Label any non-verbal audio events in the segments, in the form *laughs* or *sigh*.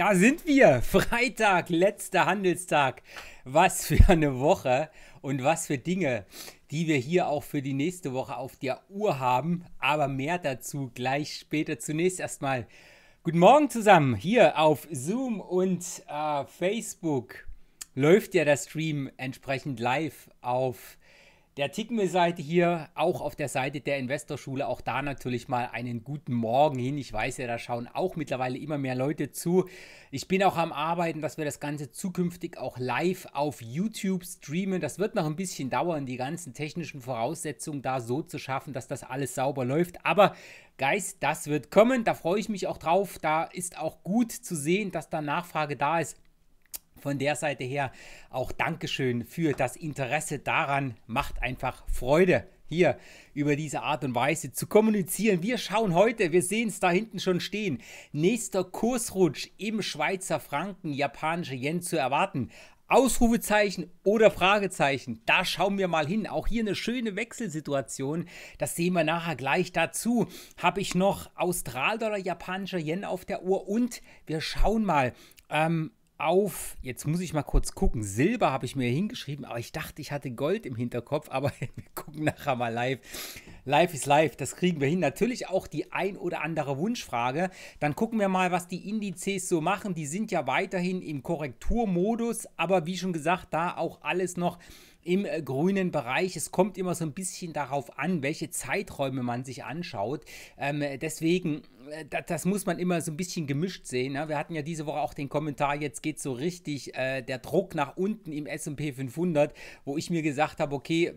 Da sind wir. Freitag, letzter Handelstag. Was für eine Woche und was für Dinge, die wir hier auch für die nächste Woche auf der Uhr haben. Aber mehr dazu gleich später. Zunächst erstmal guten Morgen zusammen. Hier auf Zoom und äh, Facebook läuft ja der Stream entsprechend live auf der Tickmill-Seite hier, auch auf der Seite der Investorschule, auch da natürlich mal einen guten Morgen hin. Ich weiß ja, da schauen auch mittlerweile immer mehr Leute zu. Ich bin auch am Arbeiten, dass wir das Ganze zukünftig auch live auf YouTube streamen. Das wird noch ein bisschen dauern, die ganzen technischen Voraussetzungen da so zu schaffen, dass das alles sauber läuft. Aber Guys, das wird kommen. Da freue ich mich auch drauf. Da ist auch gut zu sehen, dass da Nachfrage da ist von der Seite her auch Dankeschön für das Interesse daran. Macht einfach Freude hier über diese Art und Weise zu kommunizieren. Wir schauen heute, wir sehen es da hinten schon stehen. Nächster Kursrutsch im Schweizer Franken, japanische Yen zu erwarten. Ausrufezeichen oder Fragezeichen. Da schauen wir mal hin. Auch hier eine schöne Wechselsituation. Das sehen wir nachher gleich dazu. Habe ich noch Austral-Dollar, japanischer Yen auf der Uhr und wir schauen mal, ähm, auf, jetzt muss ich mal kurz gucken, Silber habe ich mir hingeschrieben, aber ich dachte, ich hatte Gold im Hinterkopf, aber *laughs* wir gucken nachher mal live. Live ist live, das kriegen wir hin. Natürlich auch die ein oder andere Wunschfrage. Dann gucken wir mal, was die Indizes so machen. Die sind ja weiterhin im Korrekturmodus, aber wie schon gesagt, da auch alles noch im äh, grünen Bereich. Es kommt immer so ein bisschen darauf an, welche Zeiträume man sich anschaut. Ähm, deswegen, äh, das, das, muss man immer so ein bisschen gemischt sehen. Ne? Wir hatten ja diese Woche auch den Kommentar, jetzt geht so richtig äh, der Druck nach unten im SP 500, wo ich mir gesagt habe, okay,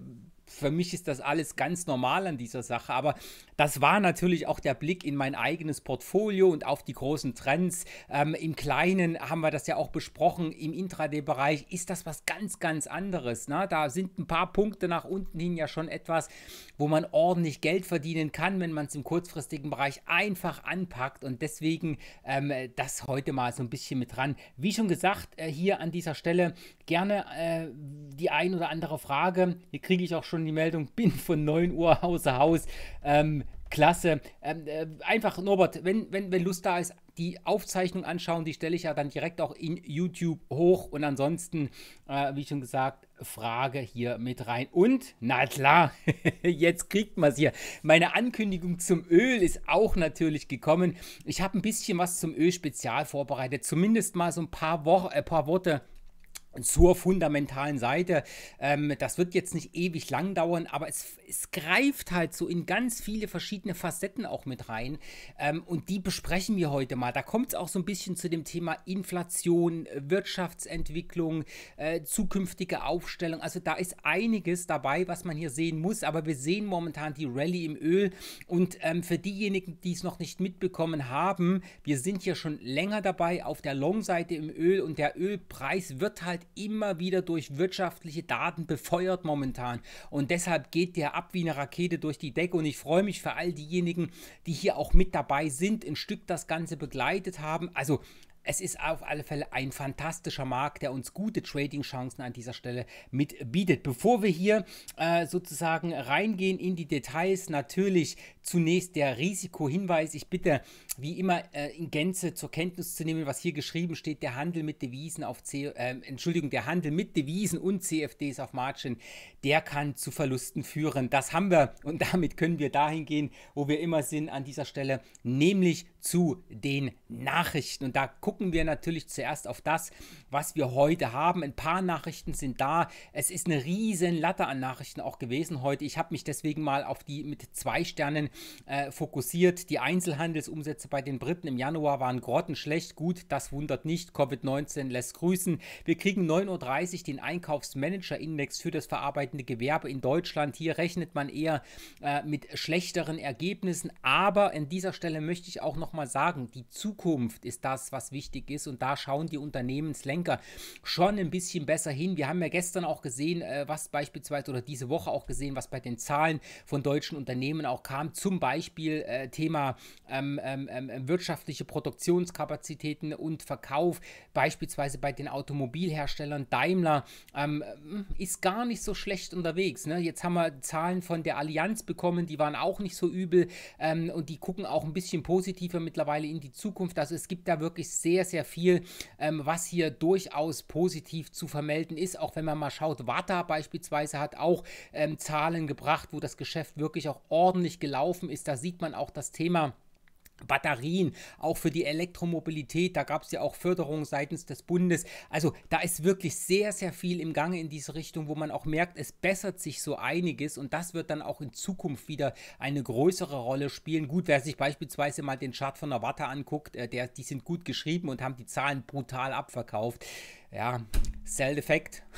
für mich ist das alles ganz normal an dieser Sache. Aber das war natürlich auch der Blick in mein eigenes Portfolio und auf die großen Trends. Ähm, Im Kleinen haben wir das ja auch besprochen. Im Intraday-Bereich ist das was ganz, ganz anderes. Ne? Da sind ein paar Punkte nach unten hin ja schon etwas, wo man ordentlich Geld verdienen kann, wenn man es im kurzfristigen Bereich einfach anpackt. Und deswegen ähm, das heute mal so ein bisschen mit dran. Wie schon gesagt, äh, hier an dieser Stelle gerne äh, die ein oder andere Frage. Hier kriege ich auch schon schon die Meldung, bin von 9 Uhr außer Haus. Ähm, klasse. Ähm, äh, einfach, Norbert, wenn, wenn, wenn Lust da ist, die Aufzeichnung anschauen. Die stelle ich ja dann direkt auch in YouTube hoch. Und ansonsten, äh, wie schon gesagt, Frage hier mit rein. Und, na klar, *laughs* jetzt kriegt man es hier. Meine Ankündigung zum Öl ist auch natürlich gekommen. Ich habe ein bisschen was zum Öl-Spezial vorbereitet. Zumindest mal so ein paar, Wo äh, paar Worte zur fundamentalen Seite. Ähm, das wird jetzt nicht ewig lang dauern, aber es, es, greift halt so in ganz viele verschiedene Facetten auch mit rein. Ähm, und die besprechen wir heute mal. Da kommt es auch so ein bisschen zu dem Thema Inflation, äh, Wirtschaftsentwicklung, äh, zukünftige Aufstellung. Also da ist einiges dabei, was man hier sehen muss. Aber wir sehen momentan die Rallye im Öl. Und ähm, für diejenigen, die es noch nicht mitbekommen haben, wir sind hier schon länger dabei auf der Long-Seite im Öl und der Ölpreis wird halt halt immer wieder durch wirtschaftliche Daten befeuert momentan. Und deshalb geht der ab wie eine Rakete durch die Decke. Und ich freue mich für all diejenigen, die hier auch mit dabei sind, ein Stück das Ganze begleitet haben. Also es ist auf alle Fälle ein fantastischer Markt, der uns gute Trading-Chancen an dieser Stelle mit bietet. Bevor wir hier äh, sozusagen reingehen in die Details, natürlich Zunächst der Risikohinweis. Ich bitte, wie immer, äh, in Gänze zur Kenntnis zu nehmen, was hier geschrieben steht. Der Handel mit Devisen auf C äh, Entschuldigung, der Handel mit Devisen und CFDs auf Margin, der kann zu Verlusten führen. Das haben wir und damit können wir dahin gehen, wo wir immer sind an dieser Stelle, nämlich zu den Nachrichten. Und da gucken wir natürlich zuerst auf das, was wir heute haben. Ein paar Nachrichten sind da. Es ist eine riesen Latte an Nachrichten auch gewesen heute. Ich habe mich deswegen mal auf die mit zwei Sternen äh, fokussiert. Die Einzelhandelsumsätze bei den Briten im Januar waren grottenschlecht. Gut, das wundert nicht. Covid-19 lässt grüßen. Wir kriegen 9.30 Uhr den Einkaufsmanager-Index für das verarbeitende Gewerbe in Deutschland. Hier rechnet man eher äh, mit schlechteren Ergebnissen. Aber an dieser Stelle möchte ich auch nochmal sagen, die Zukunft ist das, was wichtig ist. Und da schauen die Unternehmenslenker schon ein bisschen besser hin. Wir haben ja gestern auch gesehen, äh, was beispielsweise oder diese Woche auch gesehen, was bei den Zahlen von deutschen Unternehmen auch kam zum Beispiel äh, Thema ähm, ähm, ähm äh, wirtschaftliche Produktionskapazitäten und Verkauf, beispielsweise bei den Automobilherstellern Daimler, ähm, äh, ist gar nicht so schlecht unterwegs. Ne? Jetzt haben wir Zahlen von der Allianz bekommen, die waren auch nicht so übel ähm, und die gucken auch ein bisschen positiver mittlerweile in die Zukunft. Also es gibt da wirklich sehr, sehr viel, was hier durchaus positiv zu vermelden ist, auch wenn man mal schaut, Wata beispielsweise hat auch Zahlen gebracht, wo das Geschäft wirklich auch ordentlich gelaufen gelaufen ist. Da sieht man auch das Thema. Batterien, auch für die Elektromobilität, da gab es ja auch Förderungen seitens des Bundes. Also da ist wirklich sehr, sehr viel im Gange in diese Richtung, wo man auch merkt, es bessert sich so einiges und das wird dann auch in Zukunft wieder eine größere Rolle spielen. Gut, wer sich beispielsweise mal den Chart von der Watte anguckt, äh, der, die sind gut geschrieben und haben die Zahlen brutal abverkauft. Ja, Sell-Effekt. *laughs*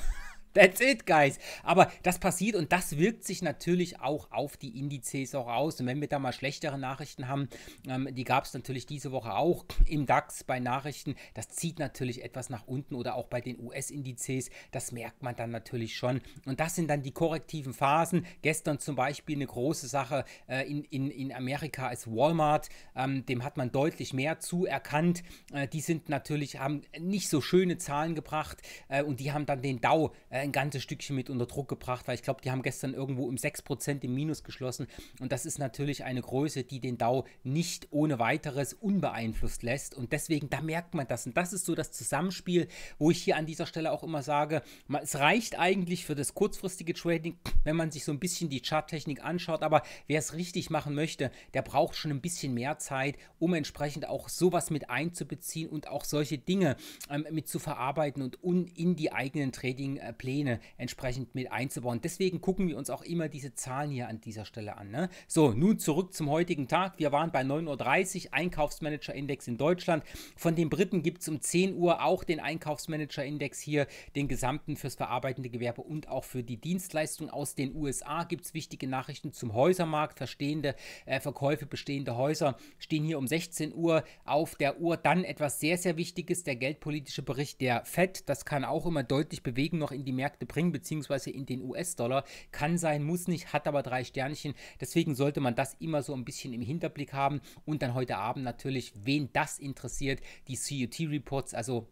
That's it, guys. Aber das passiert und das wirkt sich natürlich auch auf die Indizes auch aus. Und wenn wir da mal schlechtere Nachrichten haben, ähm, die gab es natürlich diese Woche auch im DAX bei Nachrichten. Das zieht natürlich etwas nach unten oder auch bei den US-Indizes. Das merkt man dann natürlich schon. Und das sind dann die korrektiven Phasen. Gestern zum Beispiel eine große Sache äh, in, in, in Amerika als Walmart. Ähm, dem hat man deutlich mehr zuerkannt. Äh, die sind natürlich, haben nicht so schöne Zahlen gebracht äh, und die haben dann den Dow. Äh, ein ganzes Stückchen mit unter Druck gebracht, weil ich glaube, die haben gestern irgendwo um 6% im Minus geschlossen. Und das ist natürlich eine Größe, die den DAO nicht ohne weiteres unbeeinflusst lässt. Und deswegen, da merkt man das. Und das ist so das Zusammenspiel, wo ich hier an dieser Stelle auch immer sage, es reicht eigentlich für das kurzfristige Trading, wenn man sich so ein bisschen die Charttechnik anschaut. Aber wer es richtig machen möchte, der braucht schon ein bisschen mehr Zeit, um entsprechend auch sowas mit einzubeziehen und auch solche Dinge ähm, mit zu verarbeiten und un in die eigenen Trading-Pläne äh, Szene entsprechend mit einzubauen. Deswegen gucken wir uns auch immer diese Zahlen hier an dieser Stelle an. Ne? So, nun zurück zum heutigen Tag. Wir waren bei 9.30 Uhr, Einkaufsmanager-Index in Deutschland. Von den Briten gibt es um 10 Uhr auch den Einkaufsmanager-Index hier, den gesamten fürs verarbeitende Gewerbe und auch für die Dienstleistung. Aus den USA gibt es wichtige Nachrichten zum Häusermarkt. Verstehende äh, Verkäufe bestehende Häuser stehen hier um 16 Uhr auf der Uhr. Dann etwas sehr, sehr Wichtiges, der geldpolitische Bericht der FED. Das kann auch immer deutlich bewegen noch in die Märkte. Märkte bringen, beziehungsweise in den US-Dollar. Kann sein, muss nicht, hat aber drei Sternchen. Deswegen sollte man das immer so ein bisschen im Hinterblick haben. Und dann heute Abend natürlich, wen das interessiert, die CUT-Reports, also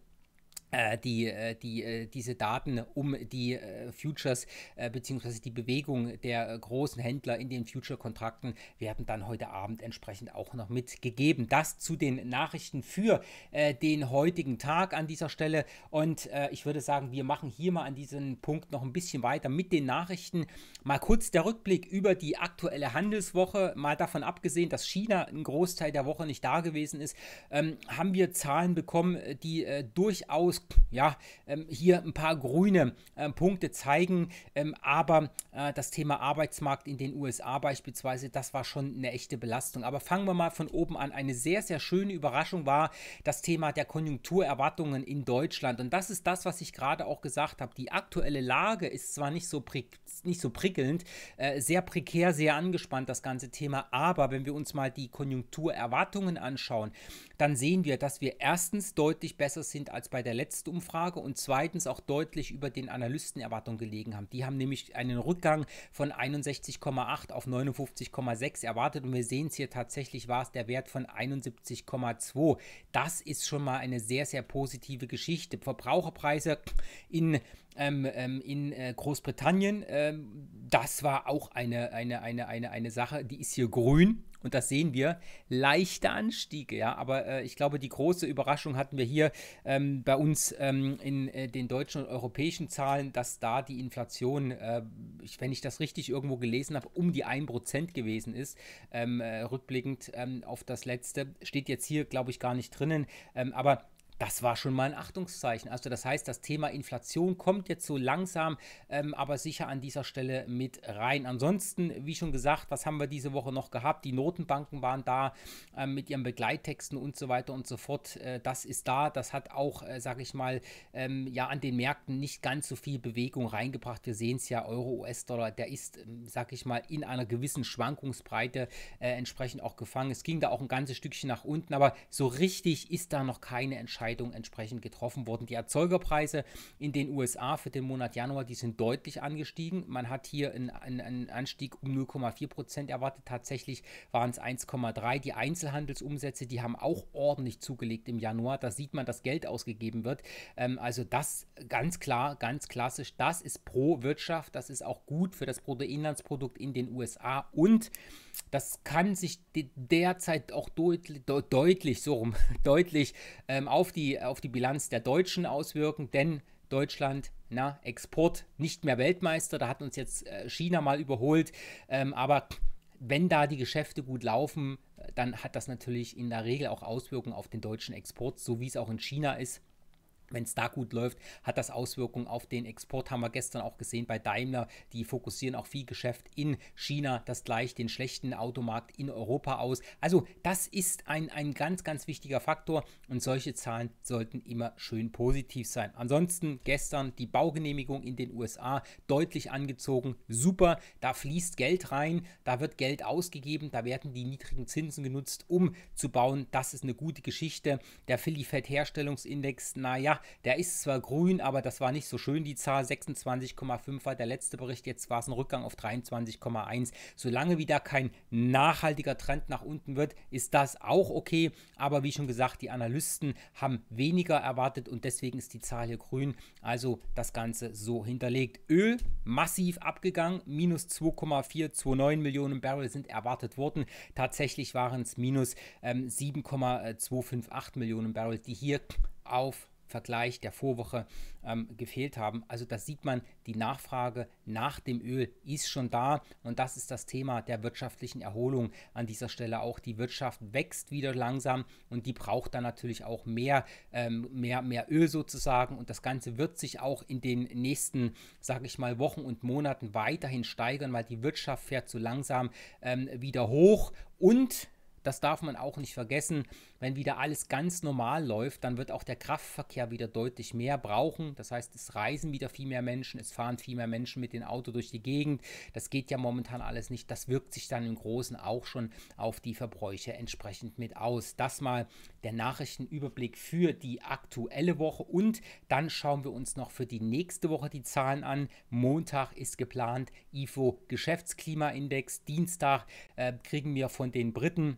äh, die, äh, die, äh, diese Daten um die Futures bzw. die Bewegung der großen Händler in den Future-Kontrakten werden dann heute Abend entsprechend auch noch mitgegeben. Das zu den Nachrichten für den heutigen Tag an dieser Stelle. Und ich würde sagen, wir machen hier mal an diesem Punkt noch ein bisschen weiter mit den Nachrichten. Mal kurz der Rückblick über die aktuelle Handelswoche. Mal davon abgesehen, dass China einen Großteil der Woche nicht da gewesen ist, ähm, haben wir Zahlen bekommen, die durchaus ja, ähm, hier ein paar grüne ähm, Punkte zeigen, ähm, aber äh, das Thema Arbeitsmarkt in den USA beispielsweise, das war schon eine echte Belastung. Aber fangen wir mal von oben an. Eine sehr, sehr schöne Überraschung war das Thema der Konjunkturerwartungen in Deutschland. Und das ist das, was ich gerade auch gesagt habe. Die aktuelle Lage ist zwar nicht so prekär, nicht so prickelnd, äh, sehr prekär, sehr angespannt das ganze Thema. Aber wenn wir uns mal die Konjunkturerwartungen anschauen, dann sehen wir, dass wir erstens deutlich besser sind als bei der letzten Umfrage und zweitens auch deutlich über den Analystenerwartungen gelegen haben. Die haben nämlich einen Rückgang von 61,8 auf 59,6 erwartet und wir sehen es hier tatsächlich war es der Wert von 71,2. Das ist schon mal eine sehr, sehr positive Geschichte. Verbraucherpreise in ähm, ähm, in äh, Großbritannien. Ähm, das war auch eine, eine, eine, eine, eine Sache, die ist hier grün. Und das sehen wir, leichte Anstiege, ja. Aber äh, ich glaube, die große Überraschung hatten wir hier ähm, bei uns ähm, in äh, den deutschen und europäischen Zahlen, dass da die Inflation, äh, ich, wenn ich das richtig irgendwo gelesen habe, um die 1% gewesen ist. Ähm, äh, rückblickend auf das letzte. Steht jetzt hier, glaube ich, gar nicht drinnen. aber das war schon mal ein Achtungszeichen. Also das heißt, das Thema Inflation kommt jetzt so langsam, ähm, aber sicher an dieser Stelle mit rein. Ansonsten, wie schon gesagt, was haben wir diese Woche noch gehabt? Die Notenbanken waren da äh, mit ihren Begleittexten und so weiter und so fort. Äh, das ist da. Das hat auch, äh, sage ich mal, ähm, ja an den Märkten nicht ganz so viel Bewegung reingebracht. Wir sehen es ja, Euro, US-Dollar, der ist, ähm, sage ich mal, in einer gewissen Schwankungsbreite äh, entsprechend auch gefangen. Es ging da auch ein ganzes Stückchen nach unten, aber so richtig ist da noch keine Entscheidung Entscheidungen entsprechend getroffen wurden. Die Erzeugerpreise in den USA für den Monat Januar, die sind deutlich angestiegen. Man hat hier einen, einen Anstieg um 0,4 Prozent erwartet. Tatsächlich waren es 1,3. Die Einzelhandelsumsätze, die haben auch ordentlich zugelegt im Januar. Da sieht man, dass Geld ausgegeben wird. Ähm, also das ganz klar, ganz klassisch. Das ist pro Wirtschaft. Das ist auch gut für das Bruttoinlandsprodukt in den USA. Und das kann sich derzeit auch deut deutlich so rum, *laughs* deutlich ähm, auf die, auf die Bilanz der Deutschen auswirken, denn Deutschland, na, Export nicht mehr Weltmeister, da hat uns jetzt äh, China mal überholt, ähm, aber wenn da die Geschäfte gut laufen, äh, dann hat das natürlich in der Regel auch Auswirkungen auf den deutschen Export, so wie es auch in China ist wenn es da gut läuft, hat das Auswirkungen auf den Export. Haben wir gestern auch gesehen bei Daimler. Die fokussieren auch viel Geschäft in China. Das gleicht den schlechten Automarkt in Europa aus. Also das ist ein, ein ganz, ganz wichtiger Faktor. Und solche Zahlen sollten immer schön positiv sein. Ansonsten gestern die Baugenehmigung in den USA deutlich angezogen. Super. Da fließt Geld rein. Da wird Geld ausgegeben. Da werden die niedrigen Zinsen genutzt, um zu bauen. Das ist eine gute Geschichte. Der Philly Fed Herstellungsindex, naja, der ist zwar grün, aber das war nicht so schön, die Zahl 26,5 war der letzte Bericht, jetzt war es ein Rückgang auf 23,1. Solange wieder kein nachhaltiger Trend nach unten wird, ist das auch okay, aber wie schon gesagt, die Analysten haben weniger erwartet und deswegen ist die Zahl hier grün, also das Ganze so hinterlegt. Öl massiv abgegangen, minus 2,429 Millionen Barrel sind erwartet worden, tatsächlich waren es minus ähm, 7,258 Millionen Barrel, die hier auf Vergleich der Vorwoche ähm, gefehlt haben. Also da sieht man, die Nachfrage nach dem Öl ist schon da und das ist das Thema der wirtschaftlichen Erholung an dieser Stelle auch. Die Wirtschaft wächst wieder langsam und die braucht dann natürlich auch mehr, ähm, mehr, mehr Öl sozusagen und das Ganze wird sich auch in den nächsten, sage ich mal, Wochen und Monaten weiterhin steigern, weil die Wirtschaft fährt so langsam ähm, wieder hoch und das darf man auch nicht vergessen. Wenn wieder alles ganz normal läuft, dann wird auch der Kraftverkehr wieder deutlich mehr brauchen. Das heißt, es reisen wieder viel mehr Menschen, es fahren viel mehr Menschen mit dem Auto durch die Gegend. Das geht ja momentan alles nicht. Das wirkt sich dann im Großen auch schon auf die Verbräuche entsprechend mit aus. Das mal der Nachrichtenüberblick für die aktuelle Woche und dann schauen wir uns noch für die nächste Woche die Zahlen an. Montag ist geplant IFO Geschäftsklimaindex. Dienstag äh, kriegen wir von den Briten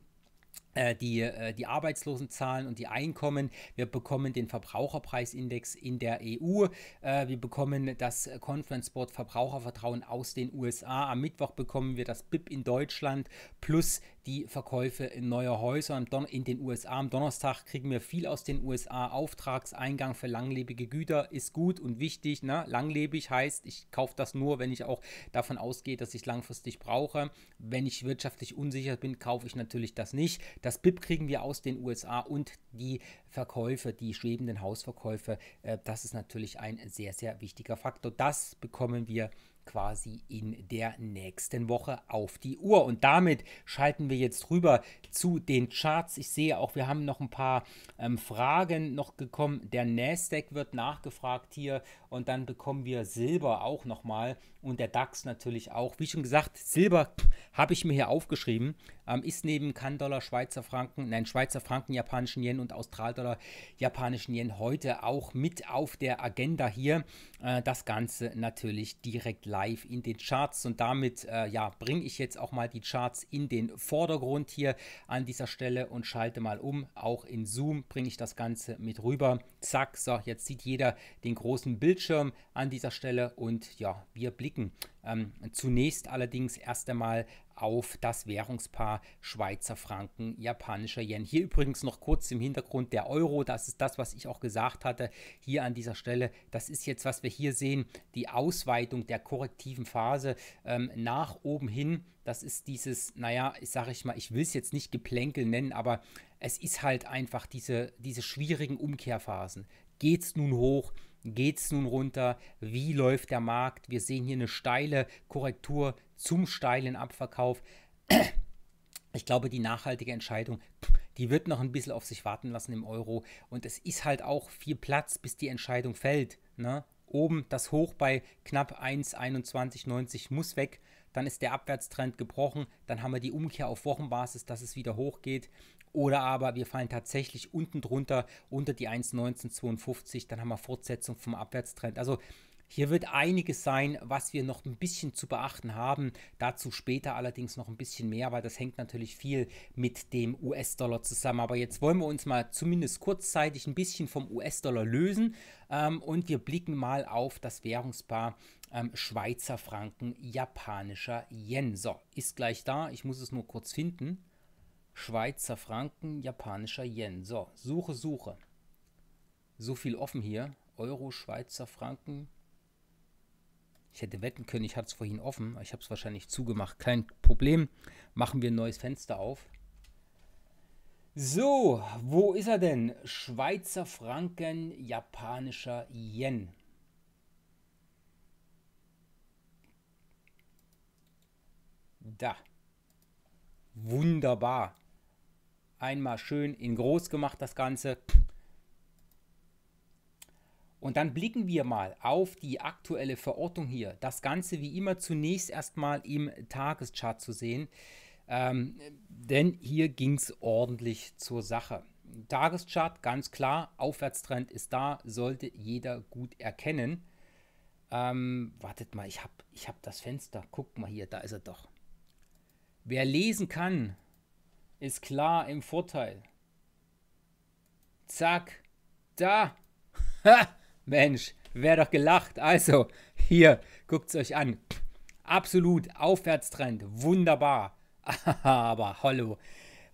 äh, die, äh, die Arbeitslosenzahlen und die Einkommen. Wir bekommen den Verbraucherpreisindex in der EU. Äh, wir bekommen das Conference Board Verbrauchervertrauen aus den USA. Am Mittwoch bekommen wir das BIP in Deutschland plus die Verkäufe neuer Häuser in den USA. Am Donnerstag kriegen wir viel aus den USA. Auftragseingang für langlebige Güter ist gut und wichtig. Ne? Langlebig heißt, ich kaufe das nur, wenn ich auch davon ausgehe, dass ich es langfristig brauche. Wenn ich wirtschaftlich unsicher bin, kaufe ich natürlich das nicht. Das BIP kriegen wir aus den USA und die Verkäufe, die schwebenden Hausverkäufe, äh, das ist natürlich ein sehr, sehr wichtiger Faktor. Das bekommen wir quasi in der nächsten Woche auf die Uhr. Und damit schalten wir jetzt rüber zu den Charts. Ich sehe auch, wir haben noch ein paar ähm, Fragen noch gekommen. Der Nasdaq wird nachgefragt hier und dann bekommen wir Silber auch nochmal und der DAX natürlich auch. Wie schon gesagt, Silber habe ich mir hier aufgeschrieben, ähm, ist neben Kandollar, Schweizer Franken, nein, Schweizer Franken, japanischen Yen und Austral-Dollar, japanischen Yen heute auch mit auf der Agenda hier. Äh, das Ganze natürlich direkt live in den Charts und damit äh, ja, bringe ich jetzt auch mal die Charts in den Vordergrund hier an dieser Stelle und schalte mal um. Auch in Zoom bringe ich das Ganze mit rüber. Zack, so, jetzt sieht jeder den großen Bildschirm an dieser Stelle und ja, wir blicken blicken. Ähm, zunächst allerdings erst einmal auf das Währungspaar Schweizer Franken, japanischer Yen. Hier übrigens noch kurz im Hintergrund der Euro, das ist das, was ich auch gesagt hatte, hier an dieser Stelle. Das ist jetzt, was wir hier sehen, die Ausweitung der korrektiven Phase ähm, nach oben hin. Das ist dieses, naja, ich sage ich mal, ich will es jetzt nicht Geplänkel nennen, aber es ist halt einfach diese, diese schwierigen Umkehrphasen. Geht es nun hoch? geht es nun runter? Wie läuft der Markt? Wir sehen hier eine steile Korrektur zum steilen Abverkauf. Ich glaube, die nachhaltige Entscheidung, die wird noch ein bisschen auf sich warten lassen im Euro. Und es ist halt auch viel Platz, bis die Entscheidung fällt. Ne? Oben das Hoch bei knapp 1,2190 muss weg. Dann ist der Abwärtstrend gebrochen. Dann haben wir die Umkehr auf Wochenbasis, dass es wieder hochgeht. Oder aber wir fallen tatsächlich unten drunter unter die 1,1952. Dann haben wir Fortsetzung vom Abwärtstrend. Also hier wird einiges sein, was wir noch ein bisschen zu beachten haben. Dazu später allerdings noch ein bisschen mehr, weil das hängt natürlich viel mit dem US-Dollar zusammen. Aber jetzt wollen wir uns mal zumindest kurzzeitig ein bisschen vom US-Dollar lösen ähm, und wir blicken mal auf das Währungspaar ähm, Schweizer Franken, japanischer Yen. So, ist gleich da. Ich muss es nur kurz finden. Schweizer Franken, japanischer Yen. So, Suche, Suche. So viel offen hier. Euro, Schweizer Franken. Ich hätte wetten können, ich hatte es vorhin offen. Ich habe es wahrscheinlich zugemacht. Kein Problem. Machen wir ein neues Fenster auf. So, wo ist er denn? Schweizer Franken, japanischer Yen. Da. Wunderbar einmal schön in groß gemacht, das Ganze. Und dann blicken wir mal auf die aktuelle Verortung hier. Das Ganze wie immer zunächst erstmal im Tageschart zu sehen, ähm, denn hier ging es ordentlich zur Sache. Tageschart ganz klar, Aufwärtstrend ist da, sollte jeder gut erkennen. Ähm, wartet mal, ich habe ich hab das Fenster. Guckt mal hier, da ist er doch. Wer lesen kann, ist klar im Vorteil. Zack. Da. Ha, Mensch, wer doch gelacht. Also, hier, guckt es euch an. Absolut Aufwärtstrend. Wunderbar. *laughs* Aber hallo,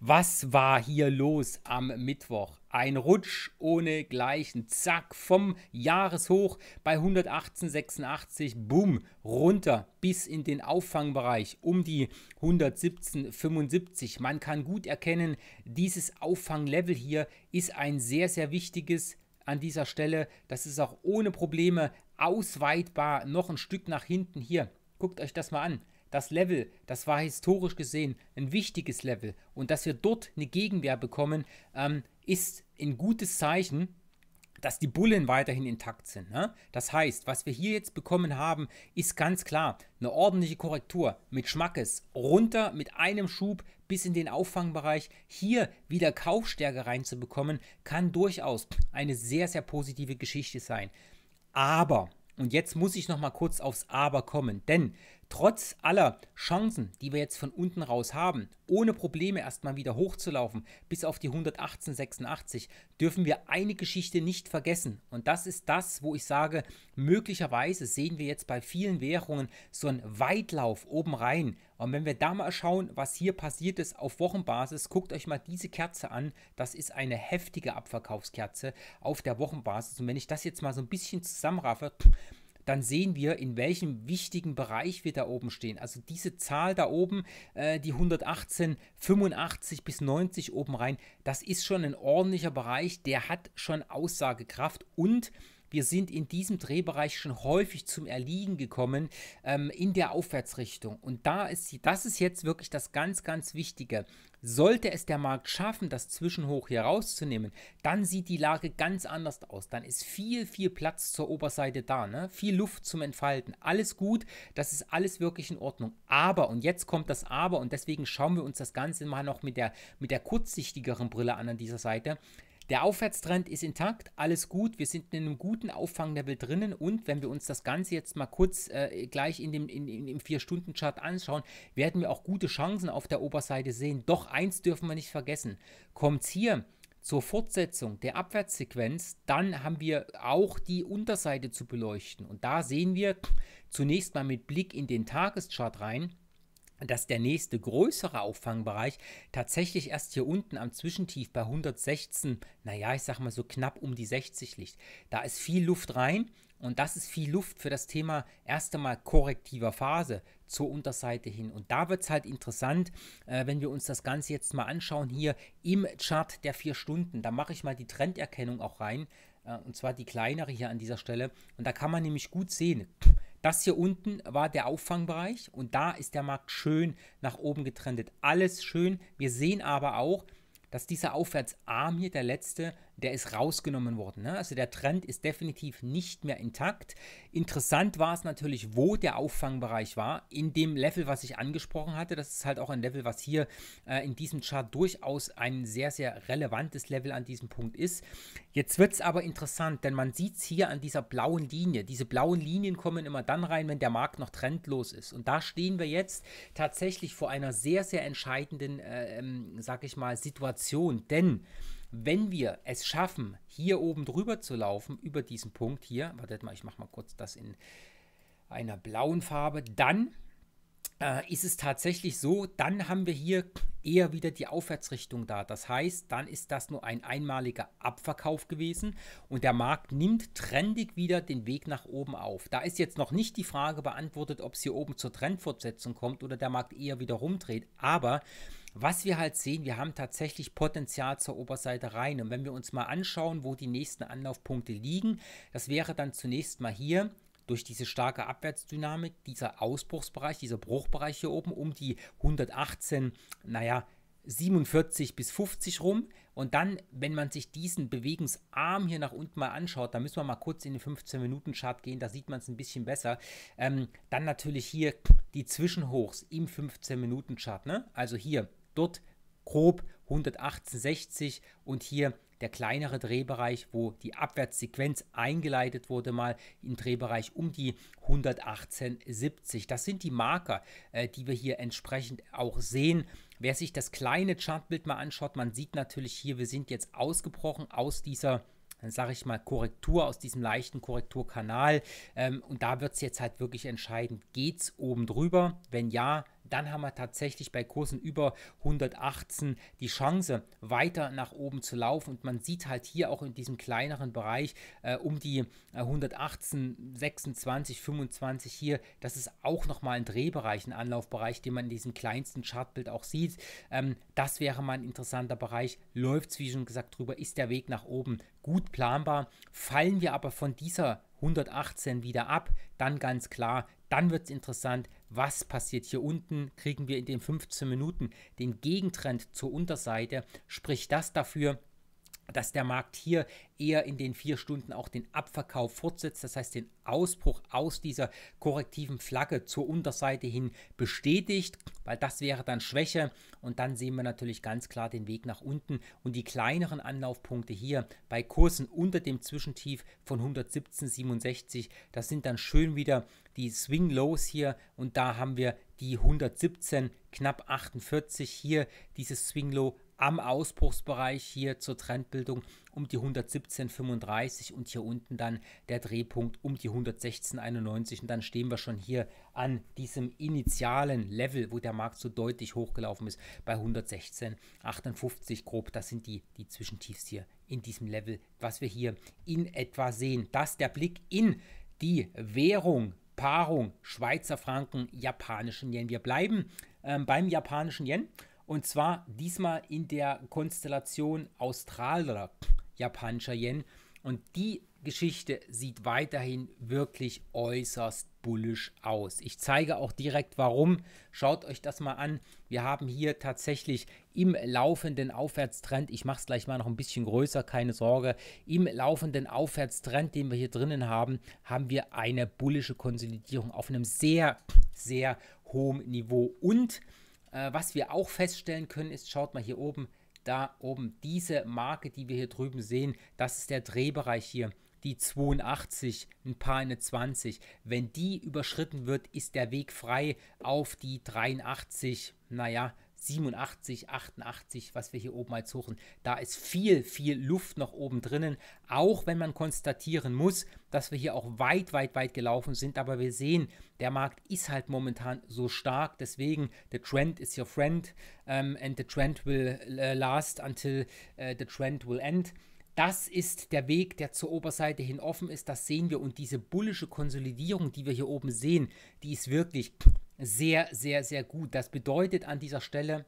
was war hier los am Mittwoch? Ein Rutsch ohne Gleichen. Zack, vom Jahreshoch bei 118,86, boom, runter bis in den Auffangbereich um die 117,75. Man kann gut erkennen, dieses Auffanglevel hier ist ein sehr, sehr wichtiges an dieser Stelle. Das ist auch ohne Probleme ausweitbar noch ein Stück nach hinten hier. Guckt euch das mal an das Level, das war historisch gesehen ein wichtiges Level und dass wir dort eine Gegenwehr bekommen, ähm, ist ein gutes Zeichen, dass die Bullen weiterhin intakt sind. Ne? Das heißt, was wir hier jetzt bekommen haben, ist ganz klar eine ordentliche Korrektur mit Schmackes runter mit einem Schub bis in den Auffangbereich. Hier wieder Kaufstärke reinzubekommen, kann durchaus eine sehr, sehr positive Geschichte sein. Aber, und jetzt muss ich noch mal kurz aufs Aber kommen, denn trotz aller Chancen, die wir jetzt von unten raus haben, ohne Probleme erstmal wieder hochzulaufen, bis auf die 118,86, dürfen wir eine Geschichte nicht vergessen. Und das ist das, wo ich sage, möglicherweise sehen wir jetzt bei vielen Währungen so einen Weitlauf oben rein. Und wenn wir da mal schauen, was hier passiert ist auf Wochenbasis, guckt euch mal diese Kerze an. Das ist eine heftige Abverkaufskerze auf der Wochenbasis. Und wenn ich das jetzt mal so ein bisschen zusammenraffe, pff, dann sehen wir, in welchem wichtigen Bereich wir da oben stehen. Also diese Zahl da oben, äh, die 118, 85 bis 90 oben rein, das ist schon ein ordentlicher Bereich, der hat schon Aussagekraft und wir sind in diesem Drehbereich schon häufig zum Erliegen gekommen ähm, in der Aufwärtsrichtung. Und da ist sie, das ist jetzt wirklich das ganz, ganz Wichtige. Sollte es der Markt schaffen, das Zwischenhoch hier rauszunehmen, dann sieht die Lage ganz anders aus. Dann ist viel, viel Platz zur Oberseite da, ne? viel Luft zum Entfalten. Alles gut, das ist alles wirklich in Ordnung. Aber, und jetzt kommt das Aber, und deswegen schauen wir uns das Ganze mal noch mit der, mit der kurzsichtigeren Brille an an dieser Seite. Der Aufwärtstrend ist intakt, alles gut, wir sind in einem guten Auffanglevel drinnen und wenn wir uns das Ganze jetzt mal kurz äh, gleich in dem, in, in dem 4-Stunden-Chart anschauen, werden wir auch gute Chancen auf der Oberseite sehen. Doch eins dürfen wir nicht vergessen, kommt hier zur Fortsetzung der Abwärtssequenz, dann haben wir auch die Unterseite zu beleuchten und da sehen wir zunächst mal mit Blick in den Tageschart rein, dass der nächste größere Auffangbereich tatsächlich erst hier unten am Zwischentief bei 116, naja, ich sag mal so knapp um die 60 liegt. Da ist viel Luft rein und das ist viel Luft für das Thema erst einmal korrektiver Phase zur Unterseite hin. Und da wird es halt interessant, äh, wenn wir uns das Ganze jetzt mal anschauen hier im Chart der vier Stunden. Da mache ich mal die Trenderkennung auch rein, äh, und zwar die kleinere hier an dieser Stelle. Und da kann man nämlich gut sehen, das hier unten war der Auffangbereich und da ist der Markt schön nach oben getrendet. Alles schön. Wir sehen aber auch, dass dieser Aufwärtsarm hier, der letzte, der ist rausgenommen worden. Ne? Also der Trend ist definitiv nicht mehr intakt. Interessant war es natürlich, wo der Auffangbereich war. In dem Level, was ich angesprochen hatte, das ist halt auch ein Level, was hier äh, in diesem Chart durchaus ein sehr, sehr relevantes Level an diesem Punkt ist. Jetzt wird es aber interessant, denn man sieht es hier an dieser blauen Linie. Diese blauen Linien kommen immer dann rein, wenn der Markt noch trendlos ist. Und da stehen wir jetzt tatsächlich vor einer sehr, sehr entscheidenden, äh, ähm, sag ich mal, Situation. Denn wenn wir es schaffen, hier oben drüber zu laufen, über diesen Punkt hier, wartet mal, ich mache mal kurz das in einer blauen Farbe, dann äh, ist es tatsächlich so, dann haben wir hier eher wieder die Aufwärtsrichtung da. Das heißt, dann ist das nur ein einmaliger Abverkauf gewesen und der Markt nimmt trendig wieder den Weg nach oben auf. Da ist jetzt noch nicht die Frage beantwortet, ob es hier oben zur Trendfortsetzung kommt oder der Markt eher wieder rumdreht, aber was wir halt sehen, wir haben tatsächlich Potenzial zur Oberseite rein. Und wenn wir uns mal anschauen, wo die nächsten Anlaufpunkte liegen, das wäre dann zunächst mal hier durch diese starke Abwärtsdynamik, dieser Ausbruchsbereich, dieser Bruchbereich hier oben um die 118, naja, 47 bis 50 rum. Und dann, wenn man sich diesen Bewegungsarm hier nach unten mal anschaut, da müssen wir mal kurz in den 15-Minuten-Chart gehen, da sieht man es ein bisschen besser. Ähm, dann natürlich hier die Zwischenhochs im 15-Minuten-Chart. Ne? Also hier Dort grob 118,60 und hier der kleinere Drehbereich, wo die Abwärtssequenz eingeleitet wurde, mal im Drehbereich um die 118,70. Das sind die Marker, äh, die wir hier entsprechend auch sehen. Wer sich das kleine Chartbild mal anschaut, man sieht natürlich hier, wir sind jetzt ausgebrochen aus dieser sage ich mal, Korrektur aus diesem leichten Korrekturkanal. Ähm, und da wird es jetzt halt wirklich entscheidend, geht es oben drüber? Wenn ja, dann haben wir tatsächlich bei Kursen über 118 die Chance, weiter nach oben zu laufen. Und man sieht halt hier auch in diesem kleineren Bereich äh, um die 118, 26, 25 hier, das ist auch nochmal ein Drehbereich, ein Anlaufbereich, den man in diesem kleinsten Chartbild auch sieht. Ähm, das wäre mal ein interessanter Bereich. Läuft es, wie schon gesagt, drüber, ist der Weg nach oben gut planbar. Fallen wir aber von dieser 118 wieder ab, dann ganz klar dann wird es interessant, was passiert hier unten. Kriegen wir in den 15 Minuten den Gegentrend zur Unterseite? Spricht das dafür, dass der Markt hier eher in den vier Stunden auch den Abverkauf fortsetzt, das heißt den Ausbruch aus dieser korrektiven Flagge zur Unterseite hin bestätigt, weil das wäre dann Schwäche und dann sehen wir natürlich ganz klar den Weg nach unten und die kleineren Anlaufpunkte hier bei Kursen unter dem Zwischentief von 117,67, das sind dann schön wieder die Swing Lows hier und da haben wir die 117 knapp 48 hier dieses Swing Low am Ausbruchsbereich hier zur Trendbildung um die 117,35 und hier unten dann der Drehpunkt um die 116,91 und dann stehen wir schon hier an diesem initialen Level, wo der Markt so deutlich hochgelaufen ist bei 116,58 grob. Das sind die, die Zwischentiefs hier in diesem Level, was wir hier in etwa sehen. Dass der Blick in die Währung Paarung Schweizer Franken, japanischen Yen. Wir bleiben ähm, beim japanischen Yen und zwar diesmal in der Konstellation Australer japanischer Yen. Und die Geschichte sieht weiterhin wirklich äußerst bullisch aus. Ich zeige auch direkt warum. Schaut euch das mal an. Wir haben hier tatsächlich im laufenden Aufwärtstrend, ich mache es gleich mal noch ein bisschen größer, keine Sorge, im laufenden Aufwärtstrend, den wir hier drinnen haben, haben wir eine bullische Konsolidierung auf einem sehr, sehr hohen Niveau. Und äh, was wir auch feststellen können, ist, schaut mal hier oben, da oben, diese Marke, die wir hier drüben sehen, das ist der Drehbereich hier die 82, ein paar in eine 20. Wenn die überschritten wird, ist der Weg frei auf die 83, naja, 87, 88, was wir hier oben als suchen. Da ist viel, viel Luft noch oben drinnen, auch wenn man konstatieren muss, dass wir hier auch weit, weit, weit gelaufen sind. Aber wir sehen, der Markt ist halt momentan so stark. Deswegen, the trend is your friend um, ähm, and the trend will uh, last until uh, the trend will end. Das ist der Weg, der zur Oberseite hin offen ist. Das sehen wir. Und diese bullische Konsolidierung, die wir hier oben sehen, die ist wirklich sehr, sehr, sehr gut. Das bedeutet an dieser Stelle,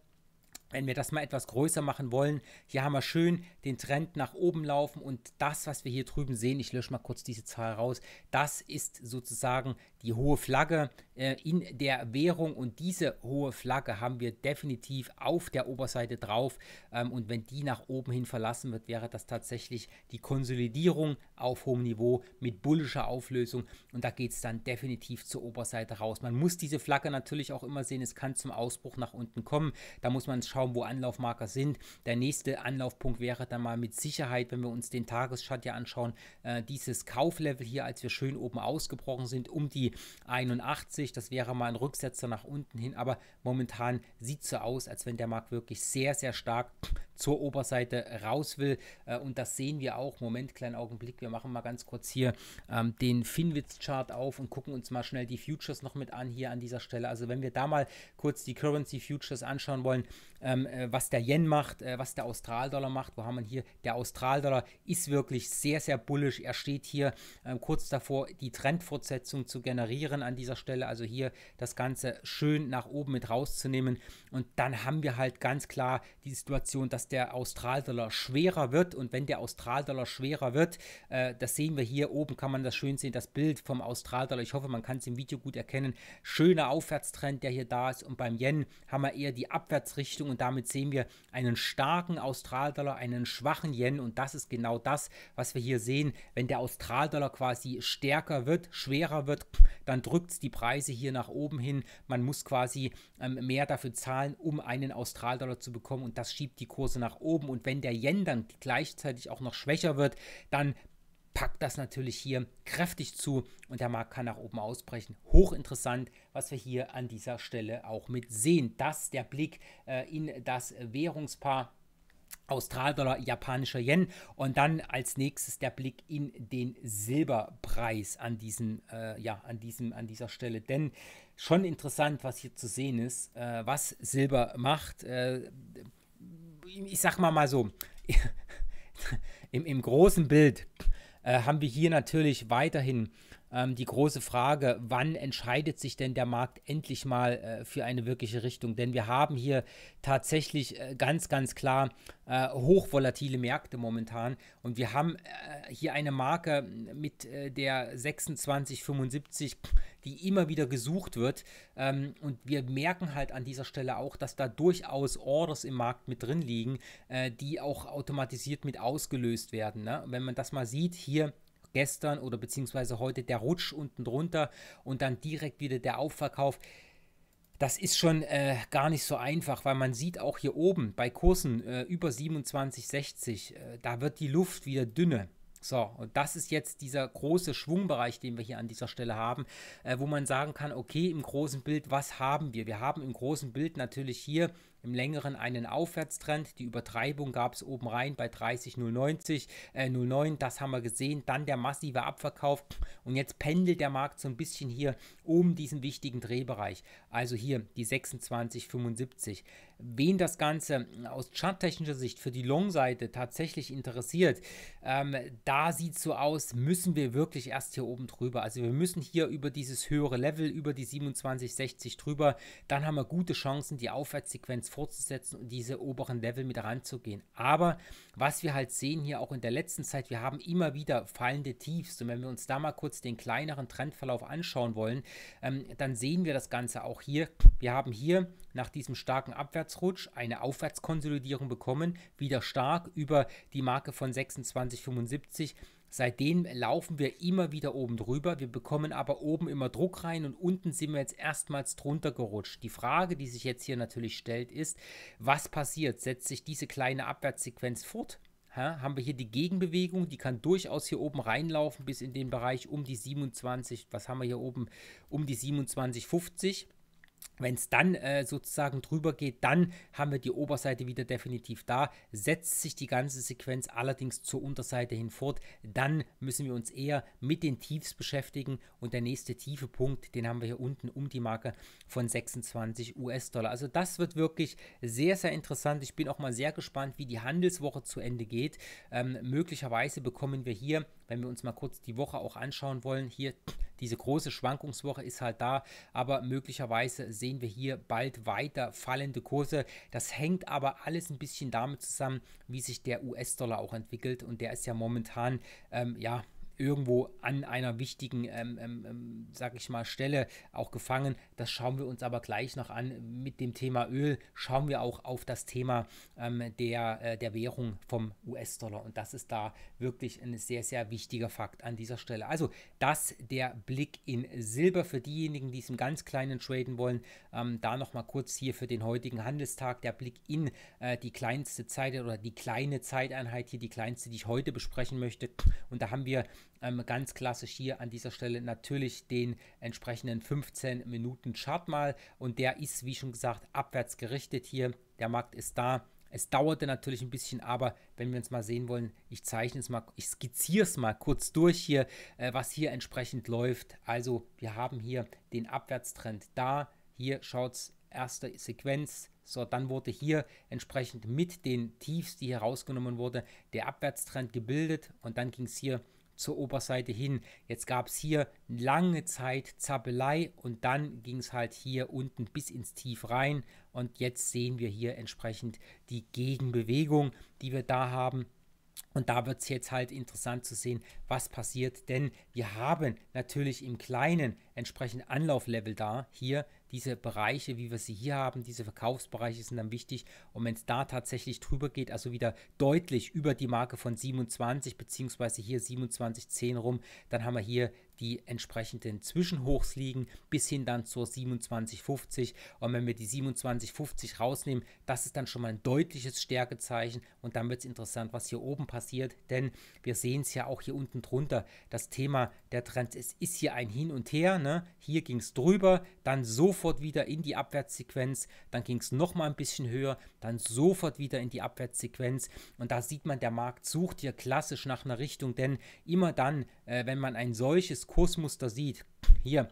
wenn wir das mal etwas größer machen wollen, hier haben wir schön den Trend nach oben laufen und das, was wir hier drüben sehen, ich lösche mal kurz diese Zahl raus, das ist sozusagen die hohe Flagge äh, in der Währung und diese hohe Flagge haben wir definitiv auf der Oberseite drauf ähm, und wenn die nach oben hin verlassen wird, wäre das tatsächlich die Konsolidierung auf hohem Niveau mit bullischer Auflösung und da geht es dann definitiv zur Oberseite raus. Man muss diese Flagge natürlich auch immer sehen, es kann zum Ausbruch nach unten kommen, da muss man schauen, Zeitraum, wo Anlaufmarker sind. Der nächste Anlaufpunkt wäre dann mal mit Sicherheit, wenn wir uns den Tagesschart ja anschauen, äh, dieses Kauflevel hier, als wir schön oben ausgebrochen sind, um die 81. Das wäre mal ein Rücksetzer nach unten hin. Aber momentan sieht es so aus, als wenn der Markt wirklich sehr, sehr stark zur Oberseite raus will. Äh, und das sehen wir auch. Moment, kleinen Augenblick. Wir machen mal ganz kurz hier ähm, den Finwitz-Chart auf und gucken uns mal schnell die Futures noch mit an hier an dieser Stelle. Also wenn wir da mal kurz die Currency Futures anschauen wollen, ähm, äh, was der Yen macht, äh, was der Australdollar macht. Wo haben wir hier? Der Australdollar ist wirklich sehr, sehr bullisch. Er steht hier ähm, kurz davor, die Trendfortsetzung zu generieren an dieser Stelle. Also hier das Ganze schön nach oben mit rauszunehmen. Und dann haben wir halt ganz klar die Situation, dass der Australdollar schwerer wird. Und wenn der Australdollar schwerer wird, äh, das sehen wir hier oben, kann man das schön sehen, das Bild vom Australdollar. Ich hoffe, man kann es im Video gut erkennen. Schöner Aufwärtstrend, der hier da ist. Und beim Yen haben wir eher die Abwärtsrichtung und damit sehen wir einen starken Australdollar, einen schwachen Yen und das ist genau das, was wir hier sehen. Wenn der Australdollar quasi stärker wird, schwerer wird, dann drückt es die Preise hier nach oben hin. Man muss quasi ähm, mehr dafür zahlen, um einen Australdollar zu bekommen und das schiebt die Kurse nach oben und wenn der Yen dann gleichzeitig auch noch schwächer wird, dann packt das natürlich hier kräftig zu und der Markt kann nach oben ausbrechen. Hochinteressant, was wir hier an dieser Stelle auch mit sehen. Das der Blick äh, in das Währungspaar. Australdollar, japanischer Yen und dann als nächstes der Blick in den Silberpreis an diesem, äh, ja, an diesem, an dieser Stelle. Denn schon interessant, was hier zu sehen ist, äh, was Silber macht. Äh, ich sag mal mal so, *laughs* im, im großen Bild äh, haben wir hier natürlich weiterhin ähm, die große Frage, wann entscheidet sich denn der Markt endlich mal äh, für eine wirkliche Richtung? Denn wir haben hier tatsächlich äh, ganz, ganz klar äh, hochvolatile Märkte momentan und wir haben äh, hier eine Marke mit äh, der 2675, die immer wieder gesucht wird ähm, und wir merken halt an dieser Stelle auch, dass da durchaus Orders im Markt mit drin liegen, äh, die auch automatisiert mit ausgelöst werden. Ne? Wenn man das mal sieht, hier gestern oder beziehungsweise heute der Rutsch unten drunter und dann direkt wieder der Aufverkauf. Das ist schon äh, gar nicht so einfach, weil man sieht auch hier oben bei Kursen äh, über 27,60, äh, da wird die Luft wieder dünne. So, und das ist jetzt dieser große Schwungbereich, den wir hier an dieser Stelle haben, äh, wo man sagen kann, okay, im großen Bild, was haben wir? Wir haben im großen Bild natürlich hier im längeren einen Aufwärtstrend. Die Übertreibung gab es oben rein bei 30,09. äh, das haben wir gesehen. Dann der massive Abverkauf und jetzt pendelt der Markt so ein bisschen hier um diesen wichtigen Drehbereich also hier die 26,75. Wen das Ganze aus charttechnischer Sicht für die Long-Seite tatsächlich interessiert, ähm, da sieht es so aus, müssen wir wirklich erst hier oben drüber. Also wir müssen hier über dieses höhere Level, über die 27,60 drüber, dann haben wir gute Chancen, die Aufwärtssequenz fortzusetzen und diese oberen Level mit ranzugehen. Aber was wir halt sehen hier auch in der letzten Zeit, wir haben immer wieder fallende Tiefs und wenn wir uns da mal kurz den kleineren Trendverlauf anschauen wollen, ähm, dann sehen wir das Ganze auch hier, wir haben hier nach diesem starken Abwärtsrutsch eine Aufwärtskonsolidierung bekommen, wieder stark über die Marke von 26,75. Seitdem laufen wir immer wieder oben drüber. Wir bekommen aber oben immer Druck rein und unten sind wir jetzt erstmals drunter gerutscht. Die Frage, die sich jetzt hier natürlich stellt, ist, was passiert? Setzt sich diese kleine Abwärtssequenz fort? Ha, haben wir hier die Gegenbewegung, die kann durchaus hier oben reinlaufen bis in den Bereich um die 27, was haben wir hier oben, um die 27,50. Wenn es dann äh, sozusagen drüber geht, dann haben wir die Oberseite wieder definitiv da. Setzt sich die ganze Sequenz allerdings zur Unterseite hin fort, dann müssen wir uns eher mit den Tiefs beschäftigen. Und der nächste tiefe Punkt, den haben wir hier unten um die Marke von 26 US-Dollar. Also das wird wirklich sehr, sehr interessant. Ich bin auch mal sehr gespannt, wie die Handelswoche zu Ende geht. Ähm, möglicherweise bekommen wir hier wenn wir uns mal kurz die Woche auch anschauen wollen, hier diese große Schwankungswoche ist halt da, aber möglicherweise sehen wir hier bald weiter fallende Kurse. Das hängt aber alles ein bisschen damit zusammen, wie sich der US-Dollar auch entwickelt und der ist ja momentan ähm, ja irgendwo an einer wichtigen, ähm, ähm, ähm, sag ich mal, Stelle auch gefangen. Das schauen wir uns aber gleich noch an. Mit dem Thema Öl schauen wir auch auf das Thema ähm, der, äh, der Währung vom US-Dollar. Und das ist da wirklich ein sehr, sehr wichtiger Fakt an dieser Stelle. Also das der Blick in Silber für diejenigen, die es im ganz kleinen traden wollen. Ähm, da nochmal kurz hier für den heutigen Handelstag der Blick in äh, die kleinste Zeit oder die kleine Zeiteinheit hier, die kleinste, die ich heute besprechen möchte. Und da haben wir ähm, ganz klassisch hier an dieser Stelle natürlich den entsprechenden 15 Minuten Chart mal und der ist, wie schon gesagt, abwärts gerichtet hier. Der Markt ist da. Es dauerte natürlich ein bisschen, aber wenn wir uns mal sehen wollen, ich zeichne es mal, ich skizziere es mal kurz durch hier, äh, was hier entsprechend läuft. Also wir haben hier den Abwärtstrend da. Hier schaut es, erste Sequenz, so, dann wurde hier entsprechend mit den Tiefs, die hier rausgenommen wurde, der Abwärtstrend gebildet und dann ging es hier zur Oberseite hin. Jetzt gab es hier lange Zeit Zappelei und dann ging es halt hier unten bis ins Tief rein. Und jetzt sehen wir hier entsprechend die Gegenbewegung, die wir da haben. Und da wird es jetzt halt interessant zu sehen, was passiert, denn wir haben natürlich im Kleinen entsprechend Anlauflevel da. Hier diese Bereiche, wie wir sie hier haben, diese Verkaufsbereiche sind dann wichtig. Und wenn es da tatsächlich drüber geht, also wieder deutlich über die Marke von 27 bzw. hier 27,10 rum, dann haben wir hier die entsprechenden Zwischenhochs liegen, bis hin dann zur 27,50. Und wenn wir die 27,50 rausnehmen, das ist dann schon mal ein deutliches Stärkezeichen. Und dann wird es interessant, was hier oben passiert, denn wir sehen es ja auch hier unten drunter. Das Thema der Trends, es ist hier ein Hin und Her. Ne? Hier ging es drüber, dann sofort wieder in die Abwärtssequenz, dann ging es nochmal ein bisschen höher, dann sofort wieder in die Abwärtssequenz. Und da sieht man, der Markt sucht hier klassisch nach einer Richtung, denn immer dann, äh, wenn man ein solches Kursmuster sieht, hier,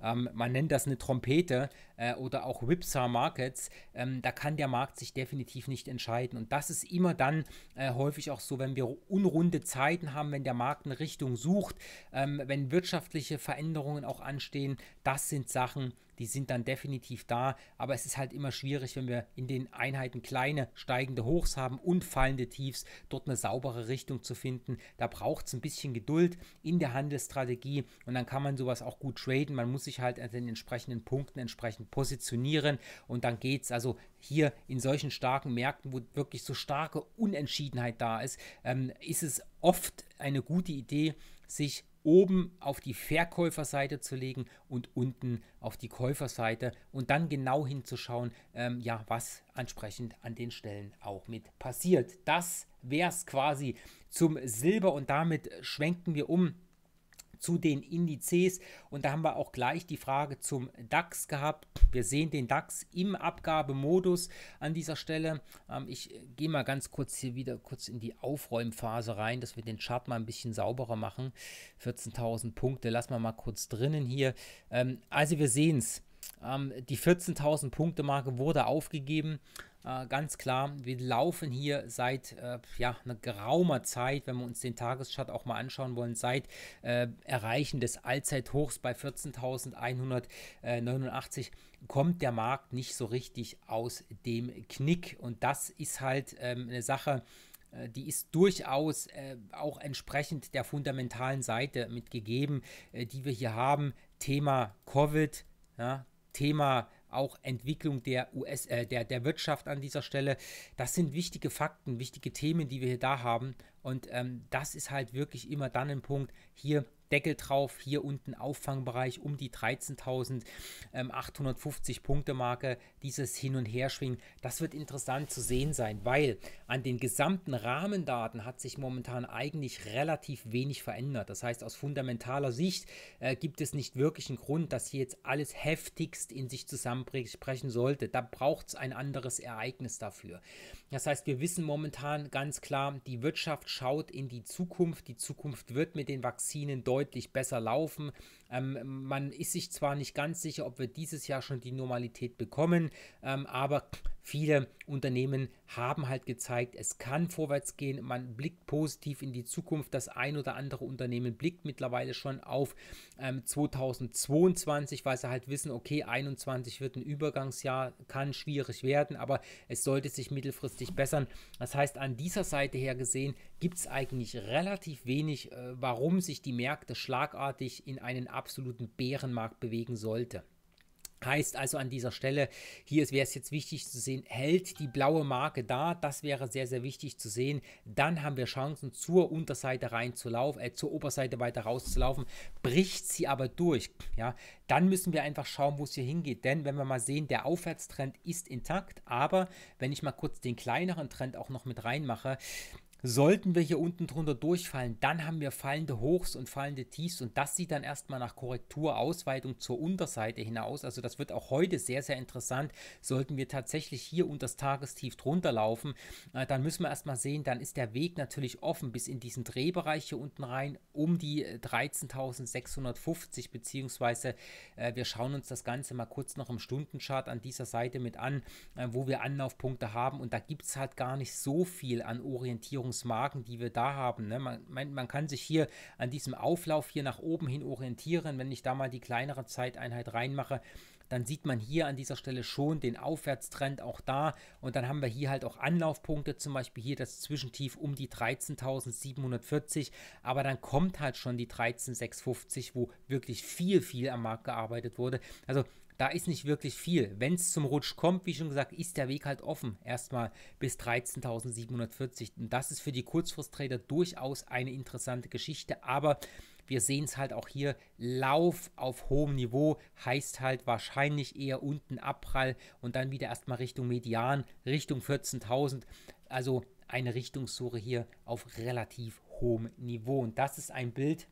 ähm, man nennt das eine Trompete äh, oder auch Whipsaw Markets, ähm, da kann der Markt sich definitiv nicht entscheiden. Und das ist immer dann äh, häufig auch so, wenn wir unrunde Zeiten haben, wenn der Markt eine Richtung sucht, ähm, wenn wirtschaftliche Veränderungen auch anstehen. Das sind Sachen, die sind dann definitiv da. Aber es ist halt immer schwierig, wenn wir in den Einheiten kleine steigende Hochs haben und fallende Tiefs, dort eine saubere Richtung zu finden. Da braucht es ein bisschen Geduld in der Handelsstrategie und dann kann man sowas auch gut traden. Man muss sich halt an den entsprechenden Punkten entsprechend positionieren und dann geht es. Also hier in solchen starken Märkten, wo wirklich so starke Unentschiedenheit da ist, ähm, ist es oft eine gute Idee, sich oben auf die Verkäuferseite zu legen und unten auf die Käuferseite und dann genau hinzuschauen, ähm, ja, was entsprechend an den Stellen auch mit passiert. Das wäre es quasi zum Silber und damit schwenken wir um zu den Indizes. Und da haben wir auch gleich die Frage zum DAX gehabt. Wir sehen den DAX im Abgabemodus an dieser Stelle. Ähm, ich äh, gehe mal ganz kurz hier wieder kurz in die Aufräumphase rein, dass wir den Chart mal ein bisschen sauberer machen. 14.000 Punkte, lassen wir mal kurz drinnen hier. Ähm, also wir sehen es. Ähm, die 14.000 Punkte Marke wurde aufgegeben. Äh, ganz klar, wir laufen hier seit äh, ja, einer geraumer Zeit, wenn wir uns den Tageschart auch mal anschauen wollen, seit äh, Erreichen des Allzeithochs bei 14.189 kommt der Markt nicht so richtig aus dem Knick. Und das ist halt ähm, eine Sache, äh, die ist durchaus äh, auch entsprechend der fundamentalen Seite mitgegeben, äh, die wir hier haben. Thema Covid, ja, Thema auch Entwicklung der US, äh, der, der Wirtschaft an dieser Stelle. Das sind wichtige Fakten, wichtige Themen, die wir hier da haben. Und ähm, das ist halt wirklich immer dann ein Punkt. Hier Deckel drauf, hier unten Auffangbereich um die 13.850 ähm, Punkte Marke, dieses Hin- und Herschwingen, das wird interessant zu sehen sein, weil an den gesamten Rahmendaten hat sich momentan eigentlich relativ wenig verändert. Das heißt, aus fundamentaler Sicht äh, gibt es nicht wirklich einen Grund, dass hier jetzt alles heftigst in sich zusammenbrechen sollte. Da braucht es ein anderes Ereignis dafür. Das heißt, wir wissen momentan ganz klar, die Wirtschaft schaut in die Zukunft. Die Zukunft wird mit den Vakzinen deutlich besser laufen. Ähm, man ist sich zwar nicht ganz sicher, ob wir dieses Jahr schon die Normalität bekommen, ähm, aber viele Unternehmen haben halt gezeigt, es kann vorwärts gehen. Man blickt positiv in die Zukunft. Das ein oder andere Unternehmen blickt mittlerweile schon auf ähm, 2022, weil sie halt wissen, okay, 21 wird ein Übergangsjahr, kann schwierig werden, aber es sollte sich mittelfristig bessern. Das heißt, an dieser Seite her gesehen gibt es eigentlich relativ wenig, äh, warum sich die Märkte schlagartig in einen absoluten Bärenmarkt bewegen sollte. Heißt also an dieser Stelle, hier wäre es jetzt wichtig zu sehen, hält die blaue Marke da, das wäre sehr, sehr wichtig zu sehen. Dann haben wir Chancen, zur Unterseite rein zu laufen, äh, zur Oberseite weiter rauszulaufen. Bricht sie aber durch, ja, dann müssen wir einfach schauen, wo es hier hingeht. Denn wenn wir mal sehen, der Aufwärtstrend ist intakt, aber wenn ich mal kurz den kleineren Trend auch noch mit reinmache, Sollten wir hier unten drunter durchfallen, dann haben wir fallende Hochs und fallende Tiefs und das sieht dann erstmal nach Korrektur, Ausweitung zur Unterseite hinaus. Also das wird auch heute sehr, sehr interessant. Sollten wir tatsächlich hier unter das Tagestief drunter laufen, äh, dann müssen wir erstmal sehen, dann ist der Weg natürlich offen bis in diesen Drehbereich hier unten rein um die 13.650 äh, beziehungsweise äh, wir schauen uns das Ganze mal kurz noch im Stundenchart an dieser Seite mit an, wo wir Anlaufpunkte haben und da gibt es halt gar nicht so viel an Orientierung Versicherungsmarken, die wir da haben. Ne? Man, man, man, kann sich hier an diesem Auflauf hier nach oben hin orientieren. Wenn ich da mal die kleinere Zeiteinheit reinmache, dann sieht man hier an dieser Stelle schon den Aufwärtstrend auch da. Und dann haben wir hier halt auch Anlaufpunkte, zum Beispiel hier das Zwischentief um die 13.740. Aber dann kommt halt schon die 13.650, wo wirklich viel, viel am Markt gearbeitet wurde. Also da ist nicht wirklich viel. Wenn es zum Rutsch kommt, wie schon gesagt, ist der Weg halt offen. Erstmal bis 13.740. Und das ist für die Kurzfristtrader durchaus eine interessante Geschichte. Aber wir sehen es halt auch hier, Lauf auf hohem Niveau heißt halt wahrscheinlich eher unten Abprall und dann wieder erstmal Richtung Median, Richtung 14.000. Also eine Richtungssuche hier auf relativ hohem Niveau. Und das ist ein Bild,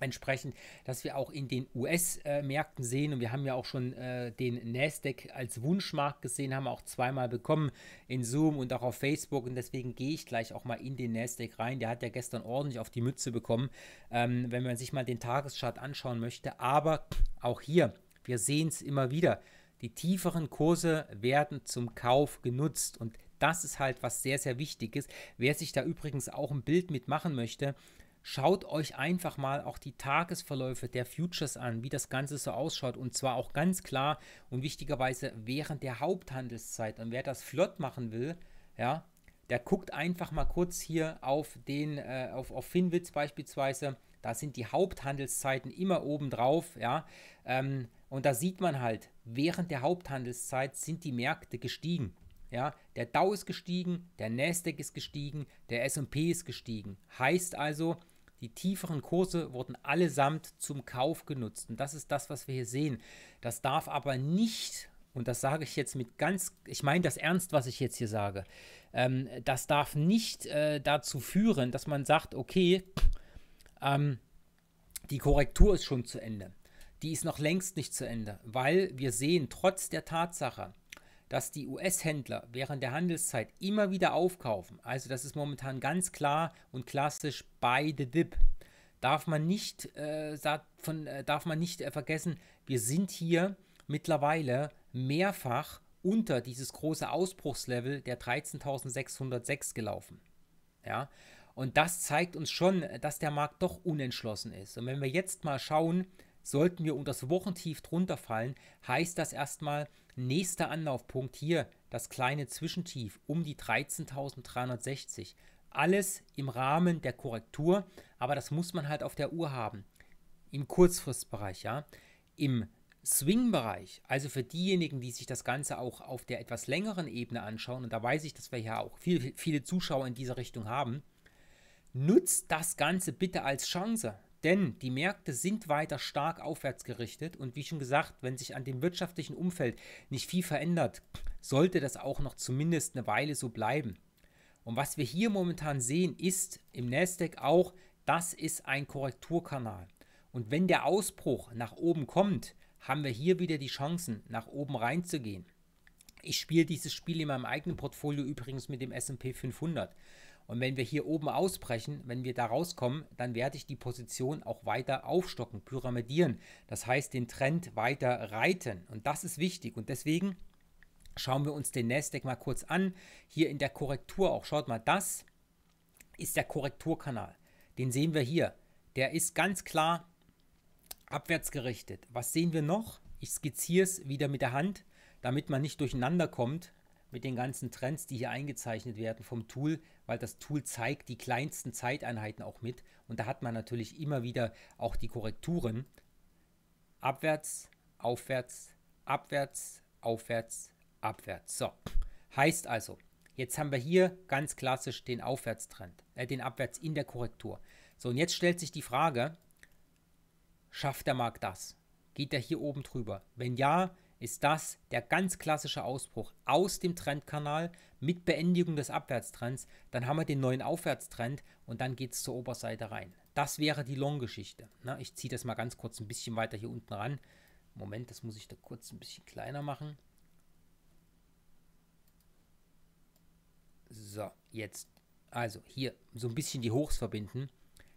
entsprechend, dass wir auch in den US-Märkten sehen und wir haben ja auch schon äh, den Nasdaq als Wunschmarkt gesehen, haben auch zweimal bekommen in Zoom und auch auf Facebook und deswegen gehe ich gleich auch mal in den Nasdaq rein. Der hat ja gestern ordentlich auf die Mütze bekommen, ähm, wenn man sich mal den Tageschart anschauen möchte. Aber auch hier, wir sehen es immer wieder, die tieferen Kurse werden zum Kauf genutzt und das ist halt was sehr, sehr wichtig ist. Wer sich da übrigens auch ein Bild mitmachen möchte, Schaut euch einfach mal auch die Tagesverläufe der Futures an, wie das Ganze so ausschaut und zwar auch ganz klar und wichtigerweise während der Haupthandelszeit. Und wer das flott machen will, ja, der guckt einfach mal kurz hier auf den, äh, auf, auf Finwitz beispielsweise. Da sind die Haupthandelszeiten immer oben drauf, ja. Ähm, und da sieht man halt, während der Haupthandelszeit sind die Märkte gestiegen. Ja, der Dow ist gestiegen, der Nasdaq ist gestiegen, der S&P ist gestiegen. Heißt also, die tieferen Kurse wurden allesamt zum Kauf genutzt. Und das ist das, was wir hier sehen. Das darf aber nicht, und das sage ich jetzt mit ganz, ich meine das ernst, was ich jetzt hier sage, ähm, das darf nicht äh, dazu führen, dass man sagt, okay, ähm, die Korrektur ist schon zu Ende. Die ist noch längst nicht zu Ende, weil wir sehen, trotz der Tatsache, dass die US-Händler während der Handelszeit immer wieder aufkaufen. Also das ist momentan ganz klar und klassisch bei the dip. Darf man nicht, äh, von, äh, darf man nicht äh, vergessen, wir sind hier mittlerweile mehrfach unter dieses große Ausbruchslevel der 13.606 gelaufen. Ja, und das zeigt uns schon, äh, dass der Markt doch unentschlossen ist. Und wenn wir jetzt mal schauen, sollten wir unter das Wochentief drunter fallen, heißt das erstmal, Nächster Anlaufpunkt hier, das kleine Zwischentief um die 13.360. Alles im Rahmen der Korrektur, aber das muss man halt auf der Uhr haben. Im Kurzfristbereich, ja. Im Swing-Bereich, also für diejenigen, die sich das Ganze auch auf der etwas längeren Ebene anschauen, und da weiß ich, dass wir ja auch viel, viele Zuschauer in dieser Richtung haben, nutzt das Ganze bitte als Chance. Denn die Märkte sind weiter stark aufwärts gerichtet und wie schon gesagt, wenn sich an dem wirtschaftlichen Umfeld nicht viel verändert, sollte das auch noch zumindest eine Weile so bleiben. Und was wir hier momentan sehen, ist im Nasdaq auch, das ist ein Korrekturkanal. Und wenn der Ausbruch nach oben kommt, haben wir hier wieder die Chancen, nach oben reinzugehen. Ich spiele dieses Spiel in meinem eigenen Portfolio übrigens mit dem SP 500. Und wenn wir hier oben ausbrechen, wenn wir da rauskommen, dann werde ich die Position auch weiter aufstocken, pyramidieren. Das heißt, den Trend weiter reiten. Und das ist wichtig. Und deswegen schauen wir uns den Nasdaq mal kurz an. Hier in der Korrektur auch. Schaut mal, das ist der Korrekturkanal. Den sehen wir hier. Der ist ganz klar abwärts gerichtet. Was sehen wir noch? Ich skizziere es wieder mit der Hand, damit man nicht durcheinander kommt mit den ganzen Trends, die hier eingezeichnet werden vom Tool, weil das Tool zeigt die kleinsten Zeiteinheiten auch mit. Und da hat man natürlich immer wieder auch die Korrekturen. Abwärts, aufwärts, abwärts, aufwärts, abwärts. So, heißt also, jetzt haben wir hier ganz klassisch den Aufwärtstrend, äh, den Abwärts in der Korrektur. So, und jetzt stellt sich die Frage, schafft der Markt das? Geht er hier oben drüber? Wenn ja, ist das der ganz klassische Ausbruch aus dem Trendkanal mit Beendigung des Abwärtstrends. Dann haben wir den neuen Aufwärtstrend und dann geht es zur Oberseite rein. Das wäre die Long-Geschichte. Ne? Ich ziehe das mal ganz kurz ein bisschen weiter hier unten ran. Moment, das muss ich da kurz ein bisschen kleiner machen. So, jetzt. Also hier so ein bisschen die Hochs verbinden.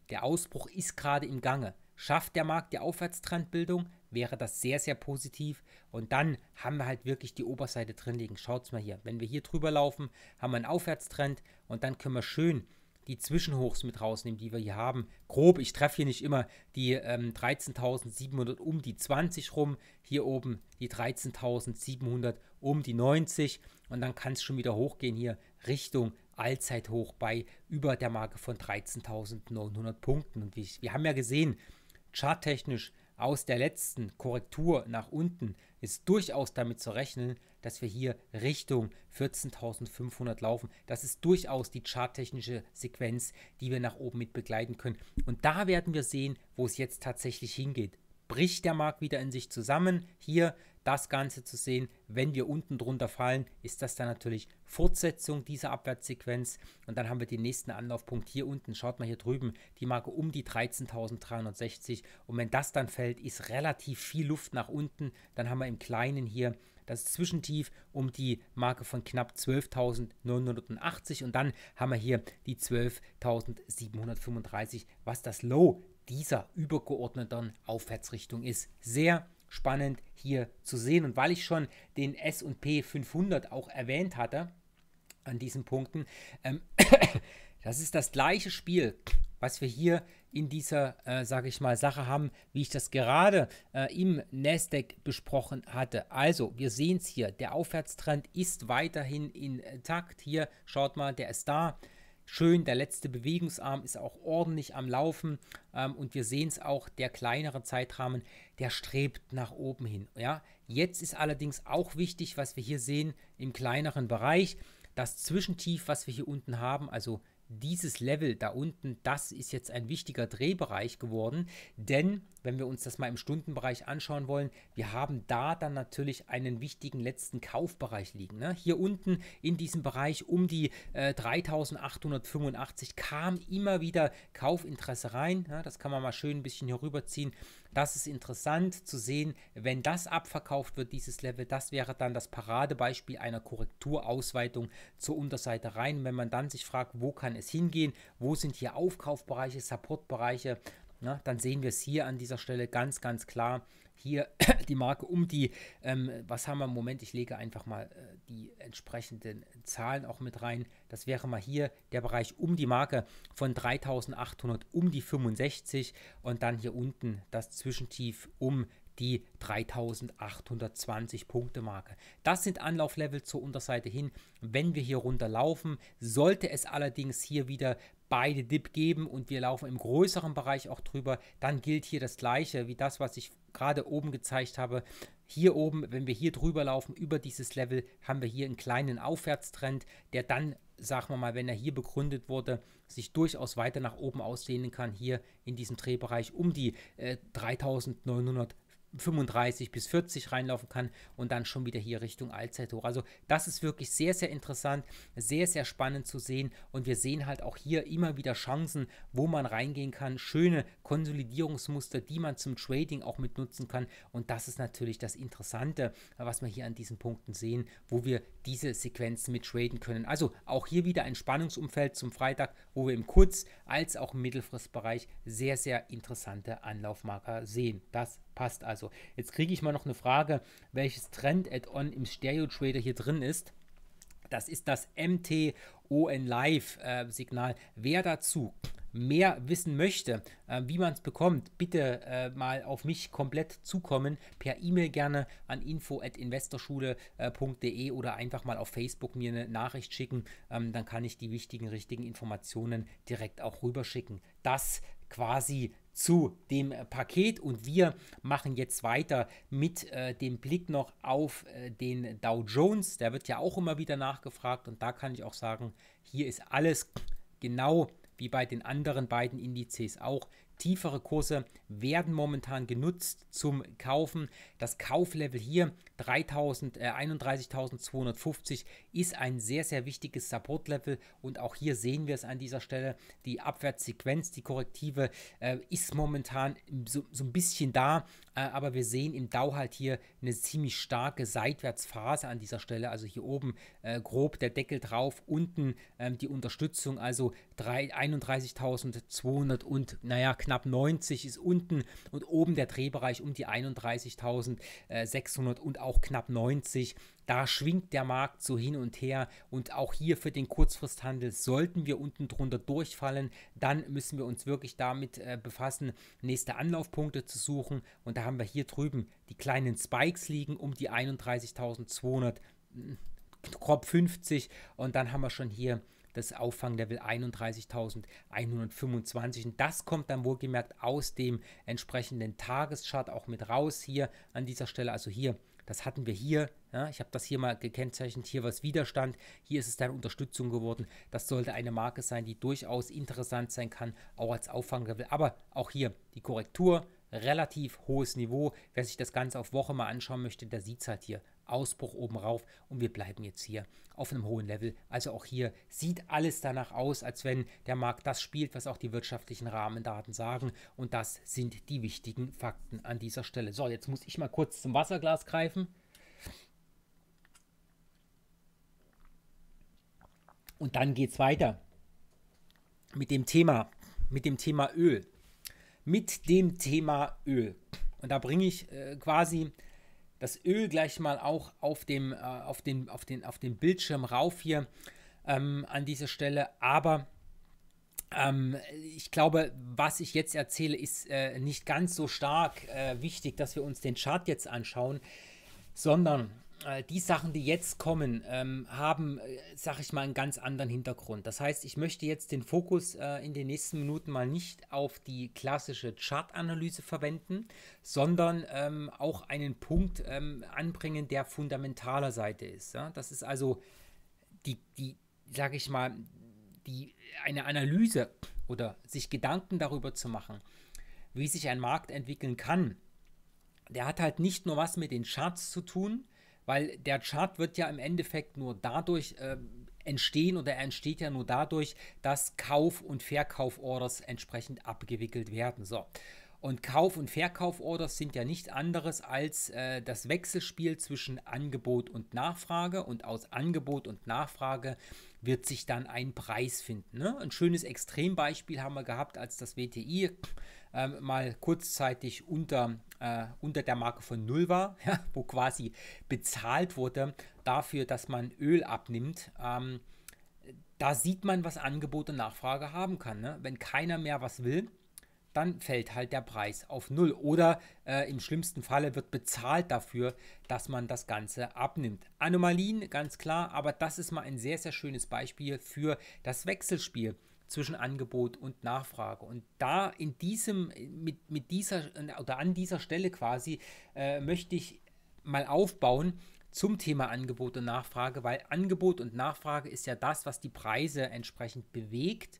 Der Ausbruch ist gerade im Gange. Schafft der Markt die Aufwärtstrendbildung? wäre das sehr, sehr positiv. Und dann haben wir halt wirklich die Oberseite drin liegen. Schaut's mal hier. Wenn wir hier drüber laufen, haben wir einen Aufwärtstrend und dann können wir schön die Zwischenhochs mit rausnehmen, die wir hier haben. Grob, ich treffe hier nicht immer die ähm, 13.700 um die 20 rum, hier oben die 13.700 um die 90 und dann kann es schon wieder hochgehen hier Richtung Allzeithoch bei über der Marke von 13.900 Punkten. Und wir haben ja gesehen, charttechnisch aus der letzten Korrektur nach unten ist durchaus damit zu rechnen, dass wir hier Richtung 14.500 laufen. Das ist durchaus die charttechnische Sequenz, die wir nach oben mit begleiten können. Und da werden wir sehen, wo es jetzt tatsächlich hingeht. Bricht der Markt wieder in sich zusammen? Hier das Ganze zu sehen. Wenn wir unten drunter fallen, ist das dann natürlich Fortsetzung dieser Abwärtssequenz. Und dann haben wir den nächsten Anlaufpunkt hier unten. Schaut mal hier drüben, die Marke um die 13.360. Und wenn das dann fällt, ist relativ viel Luft nach unten. Dann haben wir im Kleinen hier das Zwischentief um die Marke von knapp 12.980. Und dann haben wir hier die 12.735, was das Low dieser übergeordneten Aufwärtsrichtung ist. Sehr spannend hier zu sehen. Und weil ich schon den SP 500 auch erwähnt hatte, an diesen Punkten, ähm, *coughs* das ist das gleiche Spiel, was wir hier in dieser, äh, sage ich mal, Sache haben, wie ich das gerade äh, im Nasdaq besprochen hatte. Also, wir sehen es hier, der Aufwärtstrend ist weiterhin intakt. Hier, schaut mal, der ist da schön. Der letzte Bewegungsarm ist auch ordentlich am Laufen ähm, und wir sehen es auch, der kleinere Zeitrahmen, der strebt nach oben hin. Ja? Jetzt ist allerdings auch wichtig, was wir hier sehen im kleineren Bereich, das Zwischentief, was wir hier unten haben, also dieses Level da unten, das ist jetzt ein wichtiger Drehbereich geworden, denn wenn wir uns das mal im Stundenbereich anschauen wollen, wir haben da dann natürlich einen wichtigen letzten Kaufbereich liegen. Ne? Hier unten in diesem Bereich um die äh, 3885 kam immer wieder Kaufinteresse rein. Ja, ne? das kann man mal schön ein bisschen hier rüberziehen das ist interessant zu sehen, wenn das abverkauft wird, dieses Level, das wäre dann das Paradebeispiel einer Korrekturausweitung zur Unterseite rein. Wenn man dann sich fragt, wo kann es hingehen, wo sind hier Aufkaufbereiche, Supportbereiche, na, dann sehen wir es hier an dieser Stelle ganz, ganz klar hier *coughs* die Marke um die, ähm, was haben wir im Moment, ich lege einfach mal äh, die entsprechenden Zahlen auch mit rein. Das wäre mal hier der Bereich um die Marke von 3800 um die 65 und dann hier unten das Zwischentief um die 3820 Punkte Marke. Das sind Anlauflevel zur Unterseite hin. Wenn wir hier runterlaufen, sollte es allerdings hier wieder beide Dip geben und wir laufen im größeren Bereich auch drüber, dann gilt hier das gleiche wie das, was ich gerade oben gezeigt habe. Hier oben, wenn wir hier drüber laufen, über dieses Level, haben wir hier einen kleinen Aufwärtstrend, der dann, sagen wir mal, wenn er hier begründet wurde, sich durchaus weiter nach oben ausdehnen kann, hier in diesem Drehbereich um die äh, 3900 35 bis 40 reinlaufen kann und dann schon wieder hier Richtung Allzeithoch. Also das ist wirklich sehr, sehr interessant, sehr, sehr spannend zu sehen und wir sehen halt auch hier immer wieder Chancen, wo man reingehen kann, schöne Konsolidierungsmuster, die man zum Trading auch mit nutzen kann und das ist natürlich das Interessante, was wir hier an diesen Punkten sehen, wo wir diese Sequenzen mit traden können. Also auch hier wieder ein Spannungsumfeld zum Freitag, wo wir im Kurz- als auch im Mittelfristbereich sehr, sehr interessante Anlaufmarker sehen. Das passt also. Jetzt kriege ich mal noch eine Frage, welches Trend-Add-on im Stereo-Trader hier drin ist. Das ist das MTON Live-Signal. Äh, Wer dazu mehr wissen möchte, äh, wie man es bekommt, bitte äh, mal auf mich komplett zukommen. Per E-Mail gerne an info.investorschule.de äh, oder einfach mal auf Facebook mir eine Nachricht schicken. Ähm, dann kann ich die wichtigen, richtigen Informationen direkt auch rüberschicken. Das quasi zu dem äh, Paket und wir machen jetzt weiter mit äh, dem Blick noch auf äh, den Dow Jones. Der wird ja auch immer wieder nachgefragt und da kann ich auch sagen, hier ist alles genau wie bei den anderen beiden Indizes auch Tiefere Kurse werden momentan genutzt zum Kaufen. Das Kauflevel hier äh, 31.250 ist ein sehr, sehr wichtiges Supportlevel und auch hier sehen wir es an dieser Stelle. Die Abwärtssequenz, die Korrektive äh, ist momentan so, so, ein bisschen da, äh, aber wir sehen im Dow halt hier eine ziemlich starke Seitwärtsphase an dieser Stelle. Also hier oben äh, grob der Deckel drauf, unten ähm, die Unterstützung, also 31.200 und naja, knapp knapp 90 ist unten und oben der Drehbereich um die 31.600 und auch knapp 90. Da schwingt der Markt so hin und her und auch hier für den Kurzfristhandel sollten wir unten drunter durchfallen, dann müssen wir uns wirklich damit äh, befassen, nächste Anlaufpunkte zu suchen und da haben wir hier drüben die kleinen Spikes liegen um die 31.200 mm, grob 50 und dann haben wir schon hier das Auffanglevel 31.125. Und das kommt dann wohlgemerkt aus dem entsprechenden Tageschart auch mit raus hier an dieser Stelle. Also hier, das hatten wir hier. Ja, ich habe das hier mal gekennzeichnet. Hier war es Widerstand. Hier ist es dann Unterstützung geworden. Das sollte eine Marke sein, die durchaus interessant sein kann, auch als Auffanglevel. Aber auch hier die Korrektur relativ hohes Niveau. Wer sich das Ganze auf Woche mal anschauen möchte, der sieht es halt hier. Ausbruch oben rauf und wir bleiben jetzt hier auf einem hohen Level. Also auch hier sieht alles danach aus, als wenn der Markt das spielt, was auch die wirtschaftlichen Rahmendaten sagen und das sind die wichtigen Fakten an dieser Stelle. So, jetzt muss ich mal kurz zum Wasserglas greifen. Und dann geht es weiter mit dem Thema, mit dem Thema Öl. Mit dem Thema Öl. Und da bringe ich äh, quasi das Öl gleich mal auch auf dem, äh, auf den, auf den, auf den Bildschirm rauf hier ähm, an dieser Stelle. Aber ähm, ich glaube, was ich jetzt erzähle, ist äh, nicht ganz so stark äh, wichtig, dass wir uns den Chart jetzt anschauen, sondern äh, die Sachen, die jetzt kommen, ähm, haben, äh, sag ich mal, einen ganz anderen Hintergrund. Das heißt, ich möchte jetzt den Fokus äh, in den nächsten Minuten mal nicht auf die klassische Chart-Analyse verwenden, sondern ähm, auch einen Punkt ähm, anbringen, der fundamentaler Seite ist. Ja? Das ist also die, die, sag ich mal, die, eine Analyse oder sich Gedanken darüber zu machen, wie sich ein Markt entwickeln kann. Der hat halt nicht nur was mit den Charts zu tun, weil der Chart wird ja im Endeffekt nur dadurch äh, entstehen oder er entsteht ja nur dadurch, dass Kauf- und Verkauforders entsprechend abgewickelt werden. So. Und Kauf- und Verkauforders sind ja nichts anderes als äh, das Wechselspiel zwischen Angebot und Nachfrage. Und aus Angebot und Nachfrage wird sich dann ein Preis finden. Ne? Ein schönes Extrembeispiel haben wir gehabt, als das WTI ähm, mal kurzzeitig unter, äh, unter der Marke von Null war, *laughs* ja, wo quasi bezahlt wurde dafür, dass man Öl abnimmt. Ähm, da sieht man, was Angebot und Nachfrage haben kann. Ne? Wenn keiner mehr was will, dann fällt halt der Preis auf Null. Oder äh, im schlimmsten Falle wird bezahlt dafür, dass man das Ganze abnimmt. Anomalien, ganz klar, aber das ist mal ein sehr, sehr schönes Beispiel für das Wechselspiel zwischen Angebot und Nachfrage. Und da in diesem, mit, mit dieser oder an dieser Stelle quasi äh, möchte ich mal aufbauen zum Thema Angebot und Nachfrage, weil Angebot und Nachfrage ist ja das, was die Preise entsprechend bewegt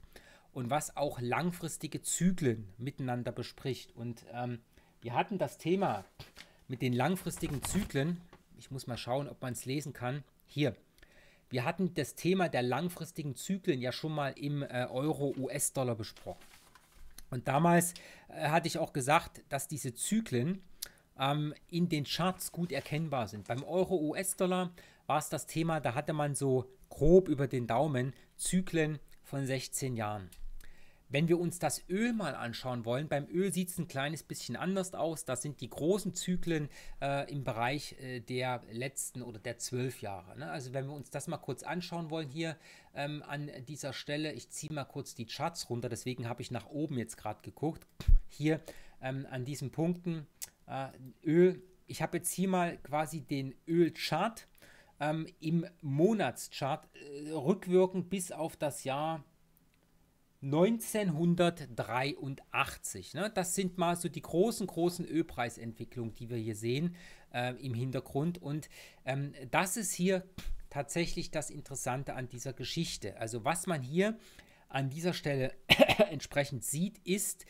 und was auch langfristige Zyklen miteinander bespricht. Und ähm, wir hatten das Thema mit den langfristigen Zyklen. Ich muss mal schauen, ob man es lesen kann. Hier. Wir hatten das Thema der langfristigen Zyklen ja schon mal im äh, Euro-US-Dollar besprochen. Und damals äh, hatte ich auch gesagt, dass diese Zyklen ähm, in den Charts gut erkennbar sind. Beim Euro-US-Dollar war es das Thema, da hatte man so grob über den Daumen Zyklen von 16 Jahren. Wenn wir uns das Öl mal anschauen wollen, beim Öl sieht es ein kleines bisschen anders aus. Das sind die großen Zyklen äh, im Bereich äh, der letzten oder der zwölf Jahre. Ne? Also wenn wir uns das mal kurz anschauen wollen hier ähm, an dieser Stelle, ich ziehe mal kurz die Charts runter, deswegen habe ich nach oben jetzt gerade geguckt. Hier ähm, an diesen Punkten äh, Öl. Ich habe jetzt hier mal quasi den Ölchart ähm, im Monatschart äh, rückwirkend bis auf das Jahr 1983. Ne? Das sind mal so die großen, großen Ölpreisentwicklungen, die wir hier sehen äh, im Hintergrund. Und ähm, das ist hier tatsächlich das Interessante an dieser Geschichte. Also was man hier an dieser Stelle *coughs* entsprechend sieht, ist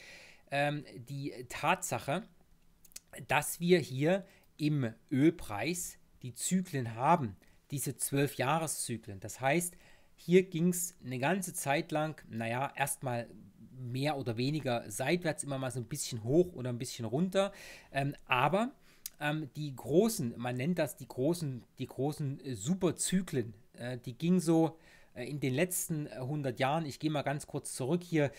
ähm, die Tatsache, dass wir hier im Ölpreis die Zyklen haben, diese Zwölfjahreszyklen. Das heißt, hier ging es eine ganze Zeit lang, naja, erstmal mehr oder weniger seitwärts, immer mal so ein bisschen hoch oder ein bisschen runter. Ähm, aber ähm, die großen, man nennt das die großen, die großen äh, Superzyklen, äh, die ging so äh, in den letzten 100 äh, Jahren, ich gehe mal ganz kurz zurück hier,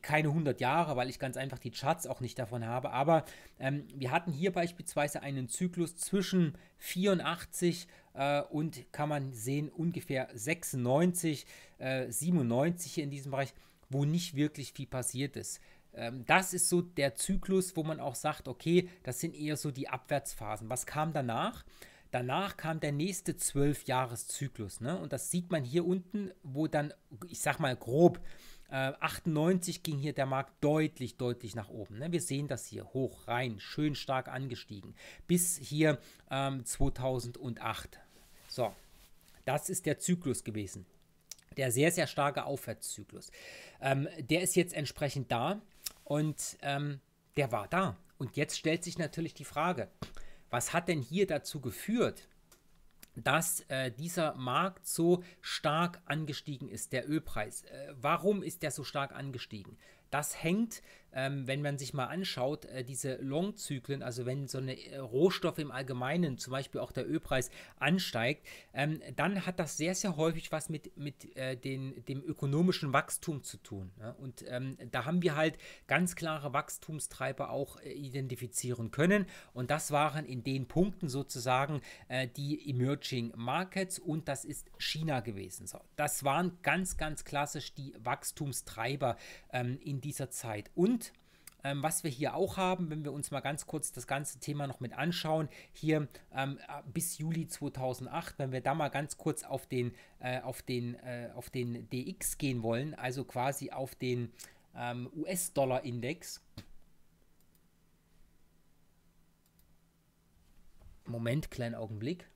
keine 100 Jahre, weil ich ganz einfach die Charts auch nicht davon habe, aber ähm, wir hatten hier beispielsweise einen Zyklus zwischen 84 äh, und kann man sehen ungefähr 96, äh, 97 in diesem Bereich, wo nicht wirklich viel passiert ist. Ähm, das ist so der Zyklus, wo man auch sagt, okay, das sind eher so die Abwärtsphasen. Was kam danach? Danach kam der nächste Zwölfjahreszyklus. Ne? Und das sieht man hier unten, wo dann, ich sag mal grob, äh, 98 ging hier der Markt deutlich, deutlich nach oben. Ne? Wir sehen das hier hoch rein, schön stark angestiegen. Bis hier ähm, 2008. So, das ist der Zyklus gewesen. Der sehr, sehr starke Aufwärtszyklus. Ähm, der ist jetzt entsprechend da und ähm, der war da. Und jetzt stellt sich natürlich die Frage, was hat denn hier dazu geführt, dass äh, dieser Markt so stark angestiegen ist, der Ölpreis. Äh, warum ist der so stark angestiegen? Das hängt ähm, wenn man sich mal anschaut, äh, diese Long-Zyklen, also wenn so eine äh, Rohstoffe im Allgemeinen, zum Beispiel auch der Ölpreis ansteigt, ähm, dann hat das sehr, sehr häufig was mit, mit äh, den, dem ökonomischen Wachstum zu tun. Ja? Ne? Und ähm, da haben wir halt ganz klare Wachstumstreiber auch äh, identifizieren können. Und das waren in den Punkten sozusagen äh, die Emerging Markets und das ist China gewesen. So, das waren ganz, ganz klassisch die Wachstumstreiber ähm, in dieser Zeit. Und ähm, was wir hier auch haben, wenn wir uns mal ganz kurz das ganze Thema noch mit anschauen, hier ähm, äh, bis Juli 2008, wenn wir da mal ganz kurz auf den, äh, auf den, äh, auf den DX gehen wollen, also quasi auf den ähm, US-Dollar-Index. Moment, kleinen Augenblick.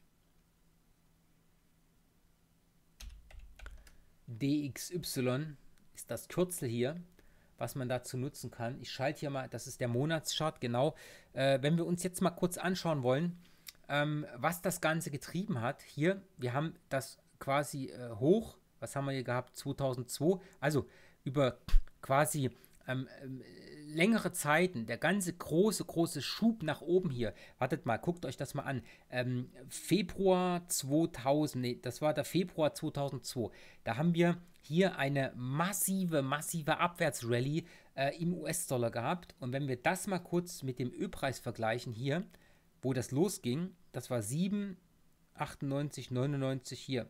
DXY ist das Kürzel hier was man dazu nutzen kann. Ich schalte hier mal, das ist der Monatschart, genau. Äh, wenn wir uns jetzt mal kurz anschauen wollen, ähm, was das Ganze getrieben hat, hier, wir haben das quasi äh, hoch, was haben wir hier gehabt, 2002, also über quasi ähm, äh, längere Zeiten, der ganze große, große Schub nach oben hier, wartet mal, guckt euch das mal an, ähm, Februar 2000, nee, das war der Februar 2002, da haben wir hier eine massive, massive Abwärtsrallye äh, im US-Dollar gehabt. Und wenn wir das mal kurz mit dem Ölpreis vergleichen hier, wo das losging, das war 7, 98, 99 hier.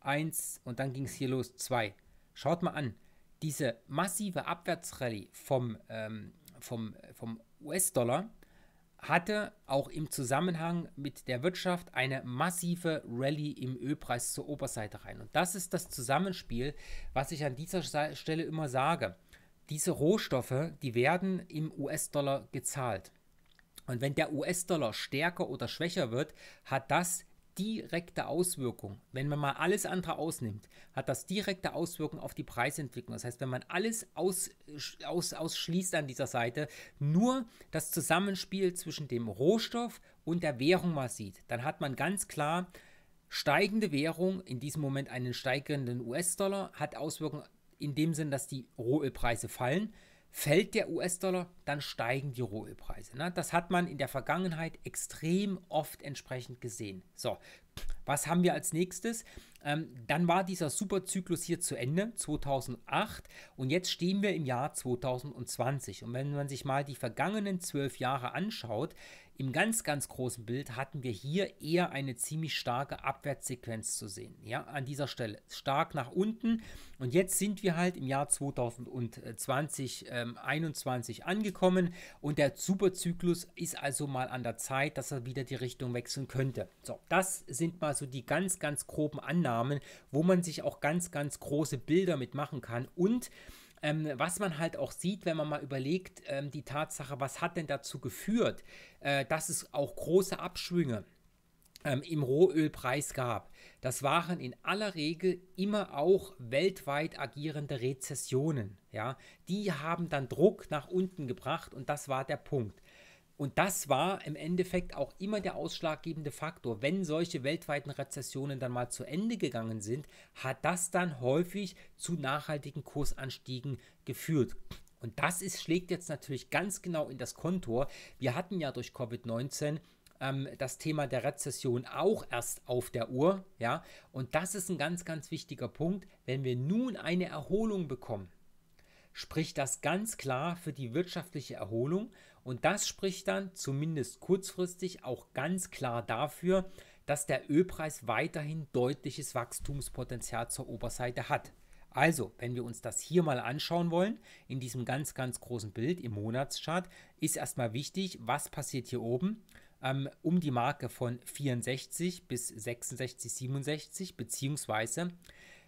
1 und dann ging es hier los, 2. Schaut mal an, diese massive Abwärtsrallye vom, ähm, vom, vom US-Dollar hatte auch im Zusammenhang mit der Wirtschaft eine massive Rallye im Ölpreis zur Oberseite rein. Und das ist das Zusammenspiel, was ich an dieser Stelle immer sage. Diese Rohstoffe, die werden im US-Dollar gezahlt. Und wenn der US-Dollar stärker oder schwächer wird, hat das direkte Auswirkung, wenn man mal alles andere ausnimmt, hat das direkte Auswirkungen auf die Preisentwicklung. Das heißt, wenn man alles aus, aus, ausschließt an dieser Seite, nur das Zusammenspiel zwischen dem Rohstoff und der Währung mal sieht, dann hat man ganz klar steigende Währung, in diesem Moment einen steigenden US-Dollar, hat Auswirkungen in dem Sinn, dass die Rohölpreise fallen fällt der US-Dollar, dann steigen die Rohölpreise. Ne? Das hat man in der Vergangenheit extrem oft entsprechend gesehen. So, was haben wir als nächstes? Ähm, dann war dieser Superzyklus hier zu Ende, 2008, und jetzt stehen wir im Jahr 2020. Und wenn man sich mal die vergangenen zwölf Jahre anschaut, im ganz, ganz großen Bild hatten wir hier eher eine ziemlich starke Abwärtssequenz zu sehen. Ja, an dieser Stelle stark nach unten. Und jetzt sind wir halt im Jahr 2020, ähm, 21 angekommen und der Superzyklus ist also mal an der Zeit, dass er wieder die Richtung wechseln könnte. So, das sind mal so die ganz, ganz groben Annahmen, wo man sich auch ganz, ganz große Bilder mitmachen kann und ähm, was man halt auch sieht, wenn man mal überlegt, ähm, die Tatsache, was hat denn dazu geführt, äh, dass es auch große Abschwünge ähm, im Rohölpreis gab. Das waren in aller Regel immer auch weltweit agierende Rezessionen. Ja? Die haben dann Druck nach unten gebracht und das war der Punkt. Und das war im Endeffekt auch immer der ausschlaggebende Faktor. Wenn solche weltweiten Rezessionen dann mal zu Ende gegangen sind, hat das dann häufig zu nachhaltigen Kursanstiegen geführt. Und das ist, schlägt jetzt natürlich ganz genau in das Kontor. Wir hatten ja durch Covid-19 ähm, das Thema der Rezession auch erst auf der Uhr. Ja? Und das ist ein ganz, ganz wichtiger Punkt. Wenn wir nun eine Erholung bekommen, spricht das ganz klar für die wirtschaftliche Erholung und das spricht dann zumindest kurzfristig auch ganz klar dafür, dass der Ölpreis weiterhin deutliches Wachstumspotenzial zur Oberseite hat. Also, wenn wir uns das hier mal anschauen wollen, in diesem ganz, ganz großen Bild im Monatschart, ist erstmal wichtig, was passiert hier oben ähm, um die Marke von 64 bis 66, 67, beziehungsweise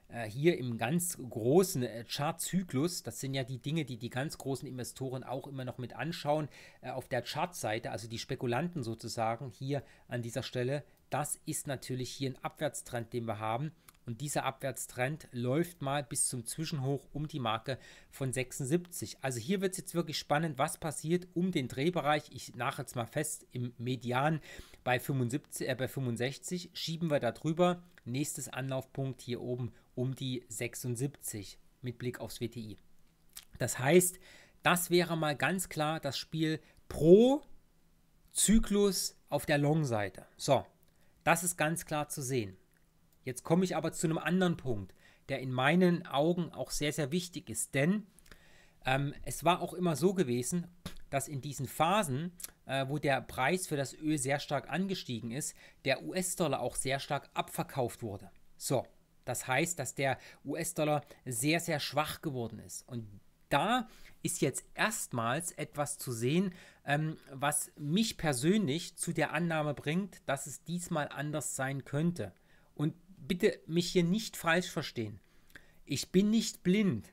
äh, hier im ganz großen äh, Chartzyklus, das sind ja die Dinge, die die ganz großen Investoren auch immer noch mit anschauen, äh, auf der Chartseite, also die Spekulanten sozusagen hier an dieser Stelle, das ist natürlich hier ein Abwärtstrend, den wir haben. Und dieser Abwärtstrend läuft mal bis zum Zwischenhoch um die Marke von 76. Also hier wird es jetzt wirklich spannend, was passiert um den Drehbereich. Ich nach jetzt mal fest im Median bei, 75, äh, bei 65 schieben wir da drüber. Nächstes Anlaufpunkt hier oben um die 76 mit Blick aufs WTI. Das heißt, das wäre mal ganz klar das Spiel pro Zyklus auf der Long-Seite. So, das ist ganz klar zu sehen. Jetzt komme ich aber zu einem anderen Punkt, der in meinen Augen auch sehr, sehr wichtig ist. Denn ähm, es war auch immer so gewesen, dass in diesen Phasen, äh, wo der Preis für das Öl sehr stark angestiegen ist, der US-Dollar auch sehr stark abverkauft wurde. So, das heißt, dass der US-Dollar sehr, sehr schwach geworden ist. Und da ist jetzt erstmals etwas zu sehen, ähm, was mich persönlich zu der Annahme bringt, dass es diesmal anders sein könnte. Und bitte mich hier nicht falsch verstehen. Ich bin nicht blind.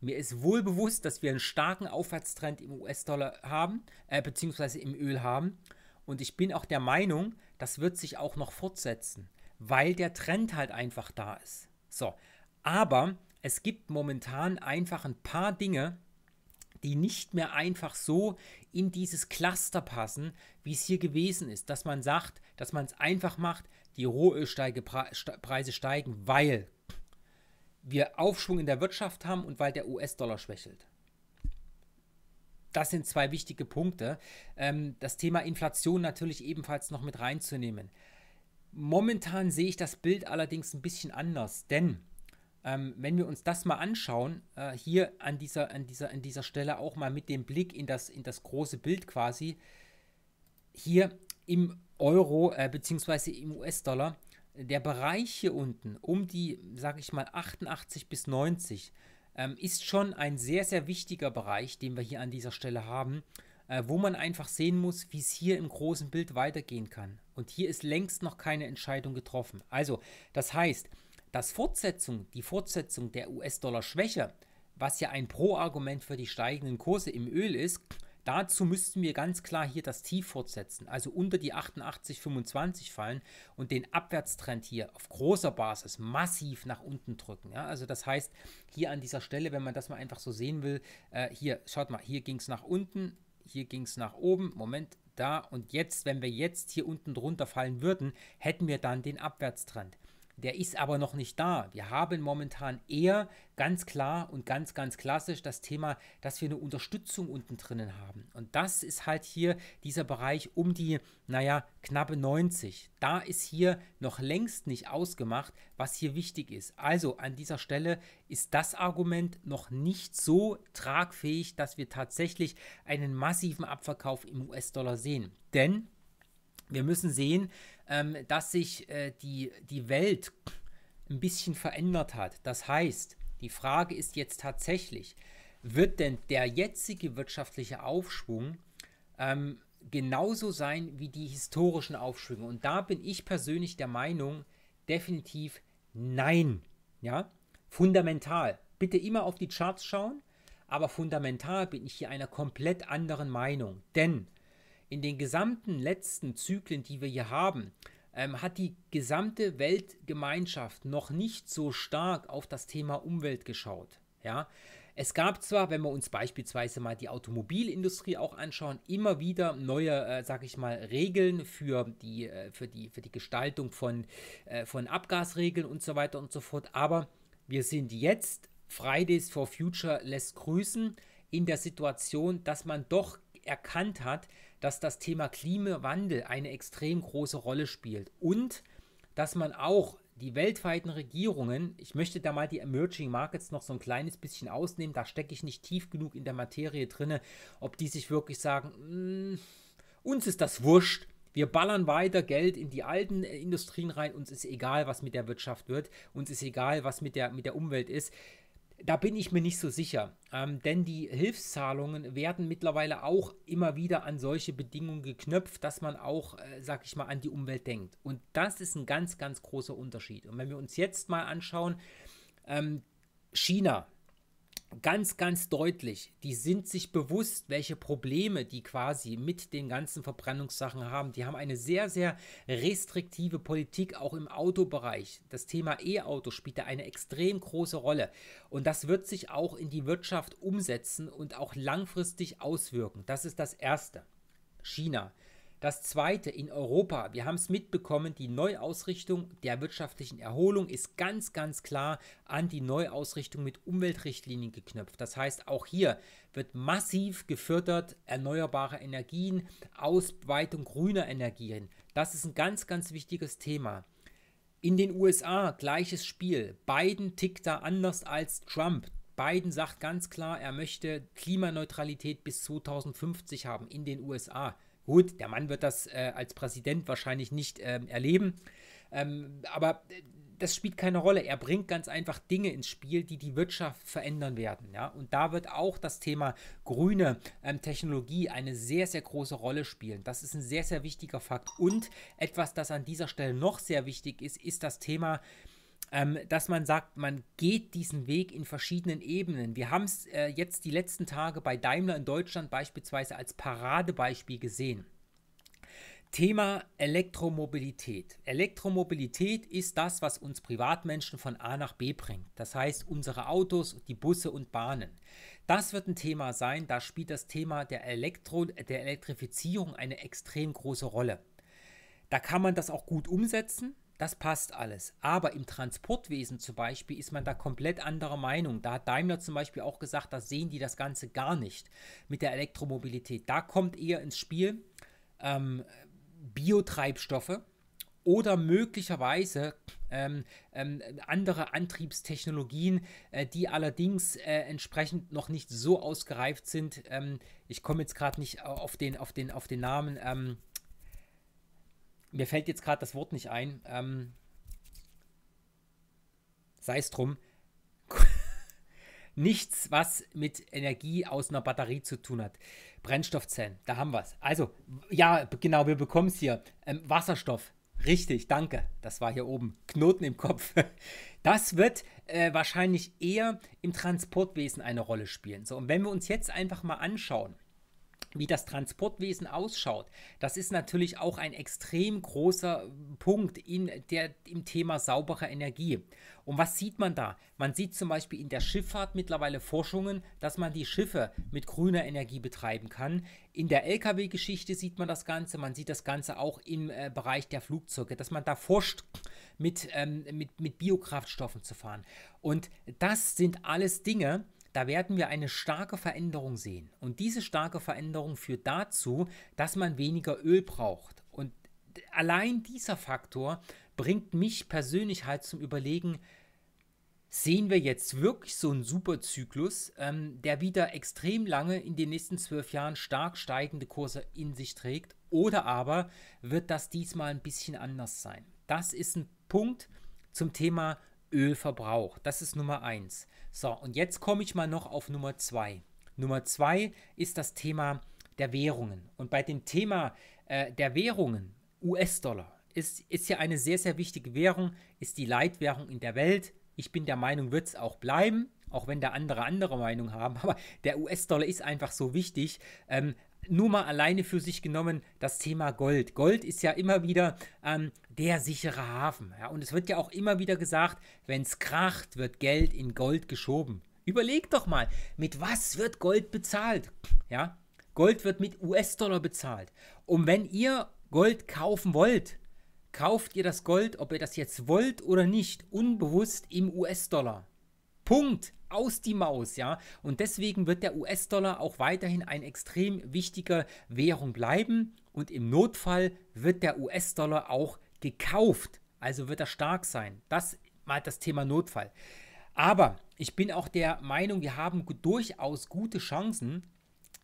Mir ist wohl bewusst, dass wir einen starken Aufwärtstrend im US-Dollar haben, äh, beziehungsweise im Öl haben. Und ich bin auch der Meinung, das wird sich auch noch fortsetzen, weil der Trend halt einfach da ist. So, aber es gibt momentan einfach ein paar Dinge, die nicht mehr einfach so in dieses Cluster passen, wie es hier gewesen ist, dass man sagt, dass man es einfach macht, die Rohölpreise steigen, weil wir Aufschwung in der Wirtschaft haben und weil der US-Dollar schwächelt. Das sind zwei wichtige Punkte. Ähm, das Thema Inflation natürlich ebenfalls noch mit reinzunehmen. Momentan sehe ich das Bild allerdings ein bisschen anders, denn ähm, wenn wir uns das mal anschauen, äh, hier an dieser, an, dieser, an dieser Stelle auch mal mit dem Blick in das, in das große Bild quasi, hier im Euro äh, bzw. im US-Dollar der Bereich hier unten um die, sage ich mal, 88 bis 90 ähm, ist schon ein sehr, sehr wichtiger Bereich, den wir hier an dieser Stelle haben, äh, wo man einfach sehen muss, wie es hier im großen Bild weitergehen kann. Und hier ist längst noch keine Entscheidung getroffen. Also, das heißt, dass Fortsetzung, die Fortsetzung der US-Dollar-Schwäche, was ja ein Pro-Argument für die steigenden Kurse im Öl ist, Dazu müssten wir ganz klar hier das Tief fortsetzen, also unter die 88,25 fallen und den Abwärtstrend hier auf großer Basis massiv nach unten drücken. Ja? Also das heißt, hier an dieser Stelle, wenn man das mal einfach so sehen will, äh, hier, schaut mal, hier ging es nach unten, hier ging es nach oben, Moment, da und jetzt, wenn wir jetzt hier unten drunter fallen würden, hätten wir dann den Abwärtstrend. Der ist aber noch nicht da. Wir haben momentan eher ganz klar und ganz, ganz klassisch das Thema, dass wir eine Unterstützung unten drinnen haben. Und das ist halt hier dieser Bereich um die, naja, knappe 90. Da ist hier noch längst nicht ausgemacht, was hier wichtig ist. Also an dieser Stelle ist das Argument noch nicht so tragfähig, dass wir tatsächlich einen massiven Abverkauf im US-Dollar sehen. Denn wir müssen sehen, ähm, dass sich äh, die, die Welt ein bisschen verändert hat. Das heißt, die Frage ist jetzt tatsächlich, wird denn der jetzige wirtschaftliche Aufschwung ähm, genauso sein wie die historischen Aufschwünge? Und da bin ich persönlich der Meinung, definitiv nein. Ja, fundamental. Bitte immer auf die Charts schauen, aber fundamental bin ich hier einer komplett anderen Meinung. Denn in den gesamten letzten Zyklen, die wir hier haben, ähm, hat die gesamte Weltgemeinschaft noch nicht so stark auf das Thema Umwelt geschaut. Ja? Es gab zwar, wenn wir uns beispielsweise mal die Automobilindustrie auch anschauen, immer wieder neue, äh, sag ich mal, Regeln für die, äh, für die, für die Gestaltung von, äh, von Abgasregeln und so weiter und so fort, aber wir sind jetzt, Fridays for Future lässt grüßen, in der Situation, dass man doch erkannt hat, dass das Thema Klimawandel eine extrem große Rolle spielt und dass man auch die weltweiten Regierungen, ich möchte da mal die Emerging Markets noch so ein kleines bisschen ausnehmen, da stecke ich nicht tief genug in der Materie drinne, ob die sich wirklich sagen, mm, uns ist das wurscht, wir ballern weiter Geld in die alten äh, Industrien rein, uns ist egal, was mit der Wirtschaft wird, uns ist egal, was mit der, mit der Umwelt ist. Da bin ich mir nicht so sicher, ähm, denn die Hilfszahlungen werden mittlerweile auch immer wieder an solche Bedingungen geknöpft, dass man auch, äh, sag ich mal, an die Umwelt denkt. Und das ist ein ganz, ganz großer Unterschied. Und wenn wir uns jetzt mal anschauen, ähm, China ganz, ganz deutlich, die sind sich bewusst, welche Probleme die quasi mit den ganzen Verbrennungssachen haben. Die haben eine sehr, sehr restriktive Politik auch im Autobereich. Das Thema E-Auto spielt da eine extrem große Rolle. Und das wird sich auch in die Wirtschaft umsetzen und auch langfristig auswirken. Das ist das Erste. China. Das Zweite in Europa, wir haben es mitbekommen, die Neuausrichtung der wirtschaftlichen Erholung ist ganz, ganz klar an die Neuausrichtung mit Umweltrichtlinien geknüpft. Das heißt, auch hier wird massiv gefördert erneuerbare Energien, Ausweitung grüner Energien. Das ist ein ganz, ganz wichtiges Thema. In den USA gleiches Spiel. Biden tickt da anders als Trump. Biden sagt ganz klar, er möchte Klimaneutralität bis 2050 haben in den USA. Gut, der Mann wird das äh, als Präsident wahrscheinlich nicht ähm, erleben. Ähm, aber äh, das spielt keine Rolle. Er bringt ganz einfach Dinge ins Spiel, die die Wirtschaft verändern werden. Ja? Und da wird auch das Thema grüne ähm, Technologie eine sehr, sehr große Rolle spielen. Das ist ein sehr, sehr wichtiger Fakt. Und etwas, das an dieser Stelle noch sehr wichtig ist, ist das Thema ähm, dass man sagt, man geht diesen Weg in verschiedenen Ebenen. Wir haben es äh, jetzt die letzten Tage bei Daimler in Deutschland beispielsweise als Paradebeispiel gesehen. Thema Elektromobilität. Elektromobilität ist das, was uns Privatmenschen von A nach B bringt. Das heißt unsere Autos, die Busse und Bahnen. Das wird ein Thema sein, da spielt das Thema der, Elektro der Elektrifizierung eine extrem große Rolle. Da kann man das auch gut umsetzen. Das passt alles. Aber im Transportwesen zum Beispiel ist man da komplett anderer Meinung. Da hat Daimler zum Beispiel auch gesagt, da sehen die das Ganze gar nicht mit der Elektromobilität. Da kommt eher ins Spiel ähm, Biotreibstoffe oder möglicherweise ähm, ähm, andere Antriebstechnologien, äh, die allerdings äh, entsprechend noch nicht so ausgereift sind. Ähm, ich komme jetzt gerade nicht äh, auf den, auf, den, auf den Namen ähm, mir fällt jetzt gerade das Wort nicht ein. Ähm, Sei es drum. *laughs* Nichts, was mit Energie aus einer Batterie zu tun hat. Brennstoffzellen, da haben wir es. Also, ja, genau, wir bekommen es hier. Ähm, Wasserstoff, richtig, danke. Das war hier oben. Knoten im Kopf. *laughs* Das wird äh, wahrscheinlich eher im Transportwesen eine Rolle spielen. So, und wenn wir uns jetzt einfach mal anschauen, wie das Transportwesen ausschaut, das ist natürlich auch ein extrem großer Punkt in der, im Thema sauberer Energie. Und was sieht man da? Man sieht zum Beispiel in der Schifffahrt mittlerweile Forschungen, dass man die Schiffe mit grüner Energie betreiben kann. In der Lkw-Geschichte sieht man das Ganze, man sieht das Ganze auch im äh, Bereich der Flugzeuge, dass man da forscht, mit, ähm, mit, mit Biokraftstoffen zu fahren. Und das sind alles Dinge, die da werden wir eine starke Veränderung sehen. Und diese starke Veränderung führt dazu, dass man weniger Öl braucht. Und allein dieser Faktor bringt mich persönlich halt zum Überlegen, sehen wir jetzt wirklich so einen Superzyklus, ähm, der wieder extrem lange in den nächsten zwölf Jahren stark steigende Kurse in sich trägt? Oder aber wird das diesmal ein bisschen anders sein? Das ist ein Punkt zum Thema Ölverbrauch. Das ist Nummer eins. So, und jetzt komme ich mal noch auf Nummer zwei. Nummer zwei ist das Thema der Währungen. Und bei dem Thema äh, der Währungen, US-Dollar, ist, ist ja eine sehr, sehr wichtige Währung, ist die Leitwährung in der Welt. Ich bin der Meinung, wird es auch bleiben, auch wenn da andere andere Meinung haben. *laughs* Aber der US-Dollar ist einfach so wichtig, ähm, nur mal alleine für sich genommen das Thema Gold. Gold ist ja immer wieder ähm, der sichere Hafen. Ja? Und es wird ja auch immer wieder gesagt, wenn es kracht, wird Geld in Gold geschoben. Überleg doch mal, mit was wird Gold bezahlt? Ja? Gold wird mit US-Dollar bezahlt. Und wenn ihr Gold kaufen wollt, kauft ihr das Gold, ob ihr das jetzt wollt oder nicht, unbewusst im US-Dollar. Punkt aus die Maus, ja. Und deswegen wird der US-Dollar auch weiterhin ein extrem wichtiger Währung bleiben und im Notfall wird der US-Dollar auch gekauft. Also wird er stark sein. Das mal das Thema Notfall. Aber ich bin auch der Meinung, wir haben durchaus gute Chancen,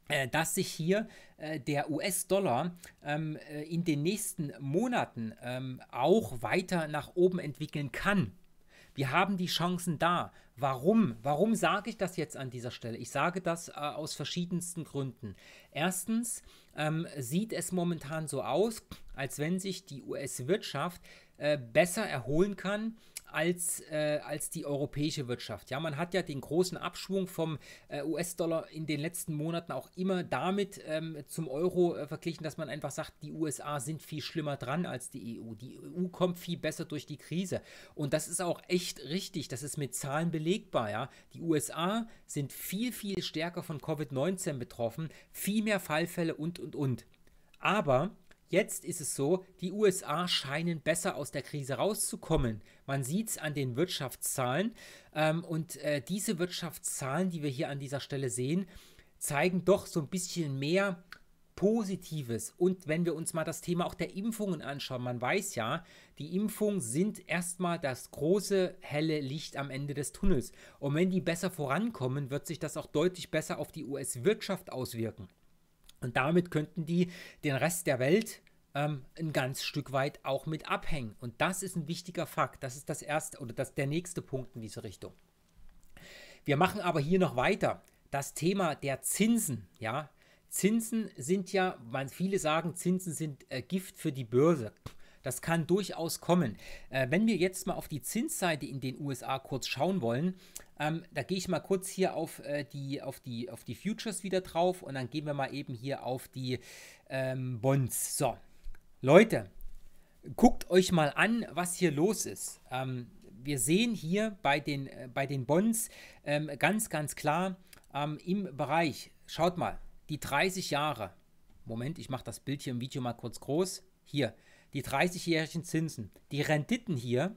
äh, dass sich hier äh, der US-Dollar ähm, äh, in den nächsten Monaten ähm, auch weiter nach oben entwickeln kann. Wir haben die Chancen da. Warum? Warum sage ich das jetzt an dieser Stelle? Ich sage das äh, aus verschiedensten Gründen. Erstens ähm, sieht es momentan so aus, als wenn sich die US-Wirtschaft äh, besser erholen kann, als, äh, als die europäische Wirtschaft. Ja, man hat ja den großen Abschwung vom äh, US-Dollar in den letzten Monaten auch immer damit ähm, zum Euro äh, verglichen, dass man einfach sagt, die USA sind viel schlimmer dran als die EU. Die EU kommt viel besser durch die Krise. Und das ist auch echt richtig. Das ist mit Zahlen belegbar. Ja, die USA sind viel, viel stärker von Covid-19 betroffen, viel mehr Fallfälle und, und, und. Aber Jetzt ist es so, die USA scheinen besser aus der Krise rauszukommen. Man sieht es an den Wirtschaftszahlen. Ähm, und äh, diese Wirtschaftszahlen, die wir hier an dieser Stelle sehen, zeigen doch so ein bisschen mehr Positives. Und wenn wir uns mal das Thema auch der Impfungen anschauen, man weiß ja, die Impfungen sind erstmal das große helle Licht am Ende des Tunnels. Und wenn die besser vorankommen, wird sich das auch deutlich besser auf die US-Wirtschaft auswirken. Und damit könnten die den Rest der Welt ähm, ein ganz Stück weit auch mit abhängen. Und das ist ein wichtiger Fakt. Das ist das erste oder das, der nächste Punkt in diese Richtung. Wir machen aber hier noch weiter. Das Thema der Zinsen, ja. Zinsen sind ja, man viele sagen, Zinsen sind äh, Gift für die Börse. Das kann durchaus kommen. Äh, wenn wir jetzt mal auf die Zinsseite in den USA kurz schauen wollen, ähm, da gehe ich mal kurz hier auf, äh, die, auf, die, auf die Futures wieder drauf und dann gehen wir mal eben hier auf die ähm, Bonds. So, Leute, guckt euch mal an, was hier los ist. Ähm, wir sehen hier bei den, äh, bei den Bonds ähm, ganz, ganz klar ähm, im Bereich, schaut mal, die 30 Jahre. Moment, ich mache das Bild hier im Video mal kurz groß. Hier, die 30-jährigen Zinsen, die Renditen hier,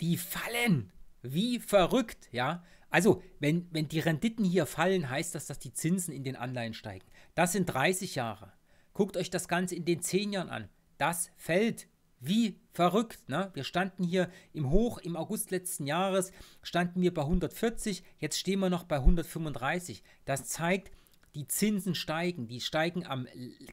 die fallen wie verrückt, ja. Also, wenn, wenn die Renditen hier fallen, heißt das, dass die Zinsen in den Anleihen steigen. Das sind 30 Jahre. Guckt euch das Ganze in den 10 Jahren an. Das fällt wie verrückt. Ne? Wir standen hier im Hoch im August letzten Jahres, standen wir bei 140, jetzt stehen wir noch bei 135. Das zeigt, die Zinsen steigen. Die steigen am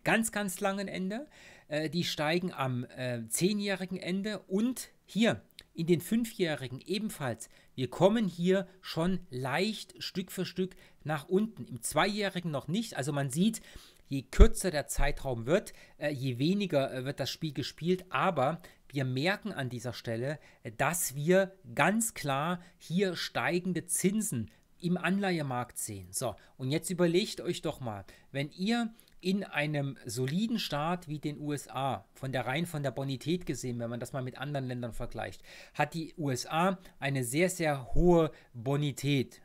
ganz, ganz langen Ende, äh, die steigen am äh, zehnjährigen Ende und hier in den fünfjährigen ebenfalls. Wir kommen hier schon leicht Stück für Stück nach unten. Im zweijährigen noch nicht. Also man sieht, je kürzer der Zeitraum wird, äh, je weniger äh, wird das Spiel gespielt. Aber wir merken an dieser Stelle, äh, dass wir ganz klar hier steigende Zinsen im Anleihemarkt sehen. So, und jetzt überlegt euch doch mal, wenn ihr in einem soliden Staat wie den USA, von der rein von der Bonität gesehen, wenn man das mal mit anderen Ländern vergleicht, hat die USA eine sehr, sehr hohe Bonität.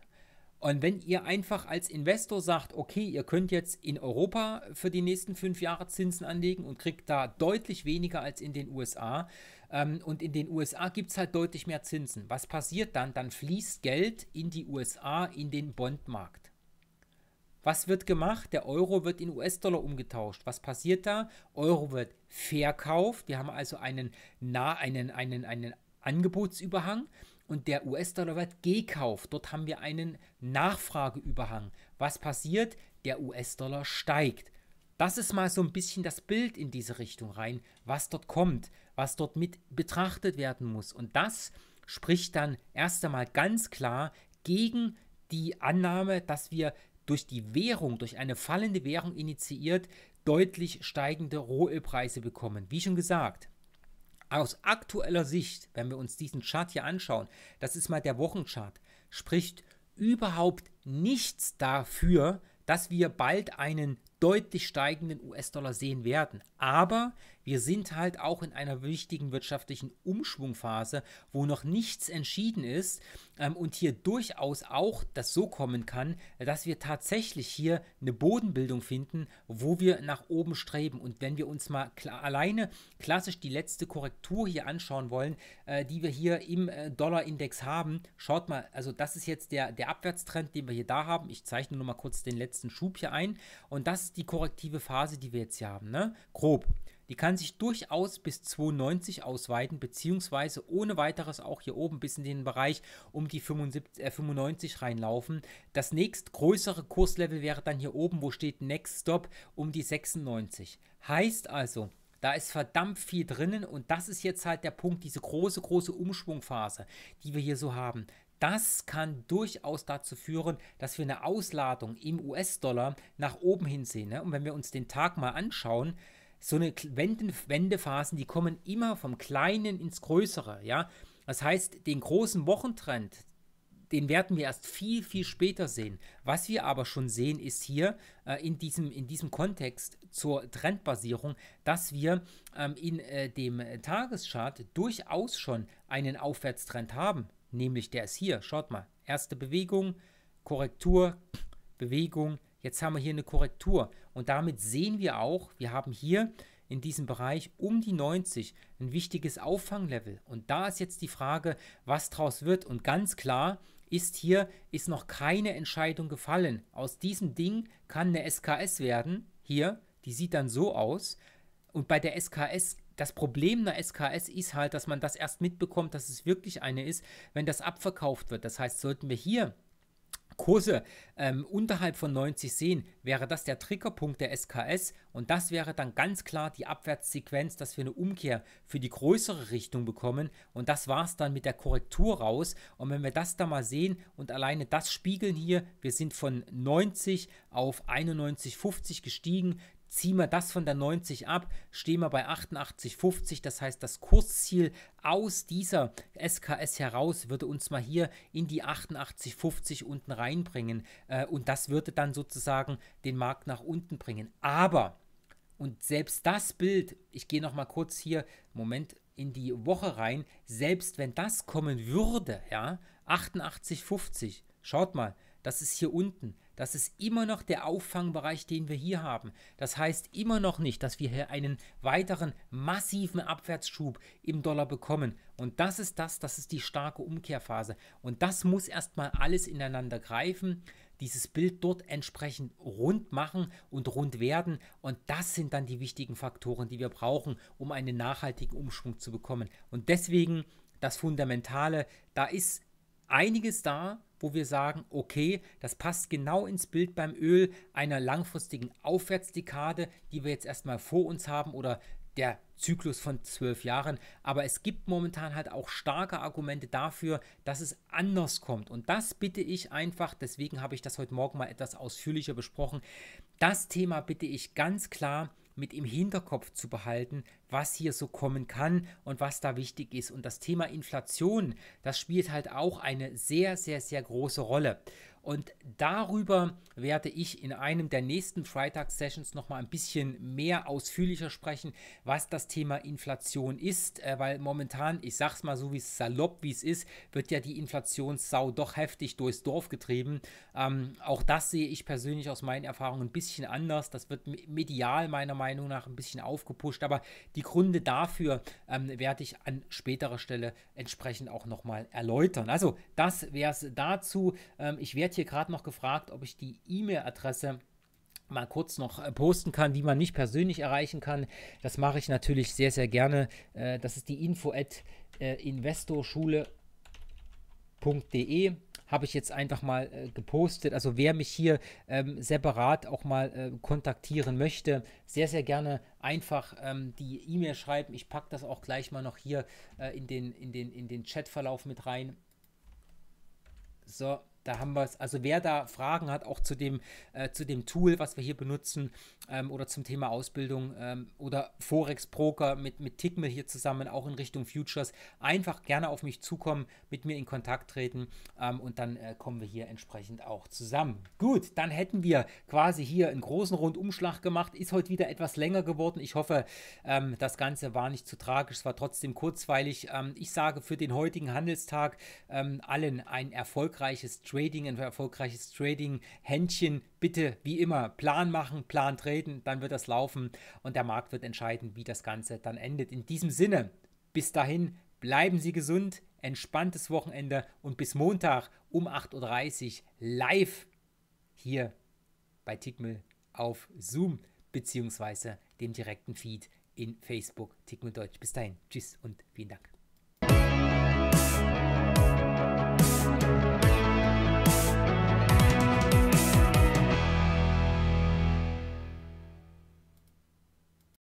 Und wenn ihr einfach als Investor sagt, okay, ihr könnt jetzt in Europa für die nächsten fünf Jahre Zinsen anlegen und kriegt da deutlich weniger als in den USA, ähm, und in den USA gibt es halt deutlich mehr Zinsen. Was passiert dann? Dann fließt Geld in die USA, in den Bondmarkt. Was wird gemacht? Der Euro wird in US-Dollar umgetauscht. Was passiert da? Euro wird verkauft. Wir haben also einen, na, einen, einen, einen Angebotsüberhang und der US-Dollar wird gekauft. Dort haben wir einen Nachfrageüberhang. Was passiert? Der US-Dollar steigt. Das ist mal so ein bisschen das Bild in diese Richtung rein, was dort kommt was dort mit betrachtet werden muss. Und das spricht dann erst einmal ganz klar gegen die Annahme, dass wir durch die Währung, durch eine fallende Währung initiiert, deutlich steigende Rohölpreise bekommen. Wie schon gesagt, aus aktueller Sicht, wenn wir uns diesen Chart hier anschauen, das ist mal der Wochenchart, spricht überhaupt nichts dafür, dass wir bald einen deutlich steigenden US-Dollar sehen werden. Aber wir sind halt auch in einer wichtigen wirtschaftlichen Umschwungphase, wo noch nichts entschieden ist ähm, und hier durchaus auch das so kommen kann, dass wir tatsächlich hier eine Bodenbildung finden, wo wir nach oben streben. Und wenn wir uns mal klar, alleine klassisch die letzte Korrektur hier anschauen wollen, äh, die wir hier im äh, Dollarindex haben, schaut mal, also das ist jetzt der, der Abwärtstrend, den wir hier da haben. Ich zeichne nur mal kurz den letzten Schub hier ein. Und das ist die korrektive Phase, die wir jetzt hier haben, ne? Grob. Die kann sich durchaus bis 290 ausweiten, beziehungsweise ohne weiteres auch hier oben bis in den Bereich um die 75, äh, 95 reinlaufen. Das nächstgrößere Kurslevel wäre dann hier oben, wo steht Next Stop, um die 96. Heißt also, da ist verdammt viel drinnen und das ist jetzt halt der Punkt, diese große, große Umschwungphase, die wir hier so haben. Das kann durchaus dazu führen, dass wir eine Ausladung im US-Dollar nach oben hinsehen. Ne? Und wenn wir uns den Tag mal anschauen, so eine Wendephasen, die kommen immer vom Kleinen ins Größere, ja. Das heißt, den großen Wochentrend, den werden wir erst viel, viel später sehen. Was wir aber schon sehen, ist hier äh, in, diesem, in diesem Kontext zur Trendbasierung, dass wir ähm, in äh, dem Tageschart durchaus schon einen Aufwärtstrend haben. Nämlich der ist hier, schaut mal, erste Bewegung, Korrektur, Bewegung, jetzt haben wir hier eine Korrektur. Und damit sehen wir auch, wir haben hier in diesem Bereich um die 90 ein wichtiges Auffanglevel. Und da ist jetzt die Frage, was draus wird. Und ganz klar ist hier, ist noch keine Entscheidung gefallen. Aus diesem Ding kann eine SKS werden. Hier, die sieht dann so aus. Und bei der SKS das Problem einer SKS ist halt, dass man das erst mitbekommt, dass es wirklich eine ist, wenn das abverkauft wird. Das heißt, sollten wir hier Kurse ähm, unterhalb von 90 sehen, wäre das der Triggerpunkt der SKS und das wäre dann ganz klar die Abwärtssequenz, dass wir eine Umkehr für die größere Richtung bekommen und das war es dann mit der Korrektur raus und wenn wir das da mal sehen und alleine das spiegeln hier, wir sind von 90 auf 91,50 gestiegen, Ziehen wir das von der 90 ab, stehen wir bei 88,50. Das heißt, das Kursziel aus dieser SKS heraus würde uns mal hier in die 88,50 unten reinbringen. Äh, und das würde dann sozusagen den Markt nach unten bringen. Aber, und selbst das Bild, ich gehe nochmal kurz hier, Moment, in die Woche rein, selbst wenn das kommen würde, ja, 88,50, schaut mal, das ist hier unten. Das ist immer noch der Auffangbereich, den wir hier haben. Das heißt immer noch nicht, dass wir hier einen weiteren massiven Abwärtsschub im Dollar bekommen. Und das ist das, das ist die starke Umkehrphase. Und das muss erstmal alles ineinander greifen dieses Bild dort entsprechend rund machen und rund werden. Und das sind dann die wichtigen Faktoren, die wir brauchen, um einen nachhaltigen Umschwung zu bekommen. Und deswegen das Fundamentale, da ist einiges da, wo wir sagen, okay, das passt genau ins Bild beim Öl einer langfristigen Aufwärtsdekade, die wir jetzt erstmal vor uns haben oder der Zyklus von zwölf Jahren. Aber es gibt momentan halt auch starke Argumente dafür, dass es anders kommt. Und das bitte ich einfach, deswegen habe ich das heute Morgen mal etwas ausführlicher besprochen. Das Thema bitte ich ganz klar mit im Hinterkopf zu behalten, was hier so kommen kann und was da wichtig ist. Und das Thema Inflation, das spielt halt auch eine sehr, sehr, sehr große Rolle. Und darüber werde ich in einem der nächsten Freitags-Sessions nochmal ein bisschen mehr ausführlicher sprechen, was das Thema Inflation ist, äh, weil momentan, ich sag's mal so wie salopp wie es ist, wird ja die Inflationssau doch heftig durchs Dorf getrieben. Ähm, auch das sehe ich persönlich aus meinen Erfahrungen ein bisschen anders. Das wird medial meiner Meinung nach ein bisschen aufgepusht, aber die Gründe dafür ähm, werde ich an späterer Stelle entsprechend auch nochmal erläutern. Also, das wäre es dazu. Ähm, ich werde werde hier gerade noch gefragt, ob ich die E-Mail-Adresse mal kurz noch äh, posten kann, die man nicht persönlich erreichen kann. Das mache ich natürlich sehr, sehr gerne. Äh, das ist die info at äh, investorschule.de habe ich jetzt einfach mal äh, gepostet. Also wer mich hier ähm, separat auch mal äh, kontaktieren möchte, sehr, sehr gerne einfach ähm, die E-Mail schreiben. Ich packe das auch gleich mal noch hier äh, in, den, in, den, in den Chatverlauf mit rein. So, da haben wir es. Also wer da Fragen hat, auch zu dem, äh, zu dem Tool, was wir hier benutzen, ähm, oder zum Thema Ausbildung ähm, oder Forex Broker mit, mit Tickme hier zusammen, auch in Richtung Futures, einfach gerne auf mich zukommen, mit mir in Kontakt treten ähm, und dann äh, kommen wir hier entsprechend auch zusammen. Gut, dann hätten wir quasi hier einen großen Rundumschlag gemacht. Ist heute wieder etwas länger geworden. Ich hoffe, ähm, das Ganze war nicht zu tragisch. Es war trotzdem kurzweilig. Ähm, ich sage für den heutigen Handelstag ähm, allen ein erfolgreiches Trading, ein erfolgreiches Trading, Händchen, bitte wie immer Plan machen, Plan treten, dann wird das laufen und der Markt wird entscheiden, wie das Ganze dann endet. In diesem Sinne, bis dahin, bleiben Sie gesund, entspanntes Wochenende und bis Montag um 8.30 Uhr live hier bei Tickmill auf Zoom beziehungsweise dem direkten Feed in Facebook Tickmill Deutsch. Bis dahin, tschüss und vielen Dank.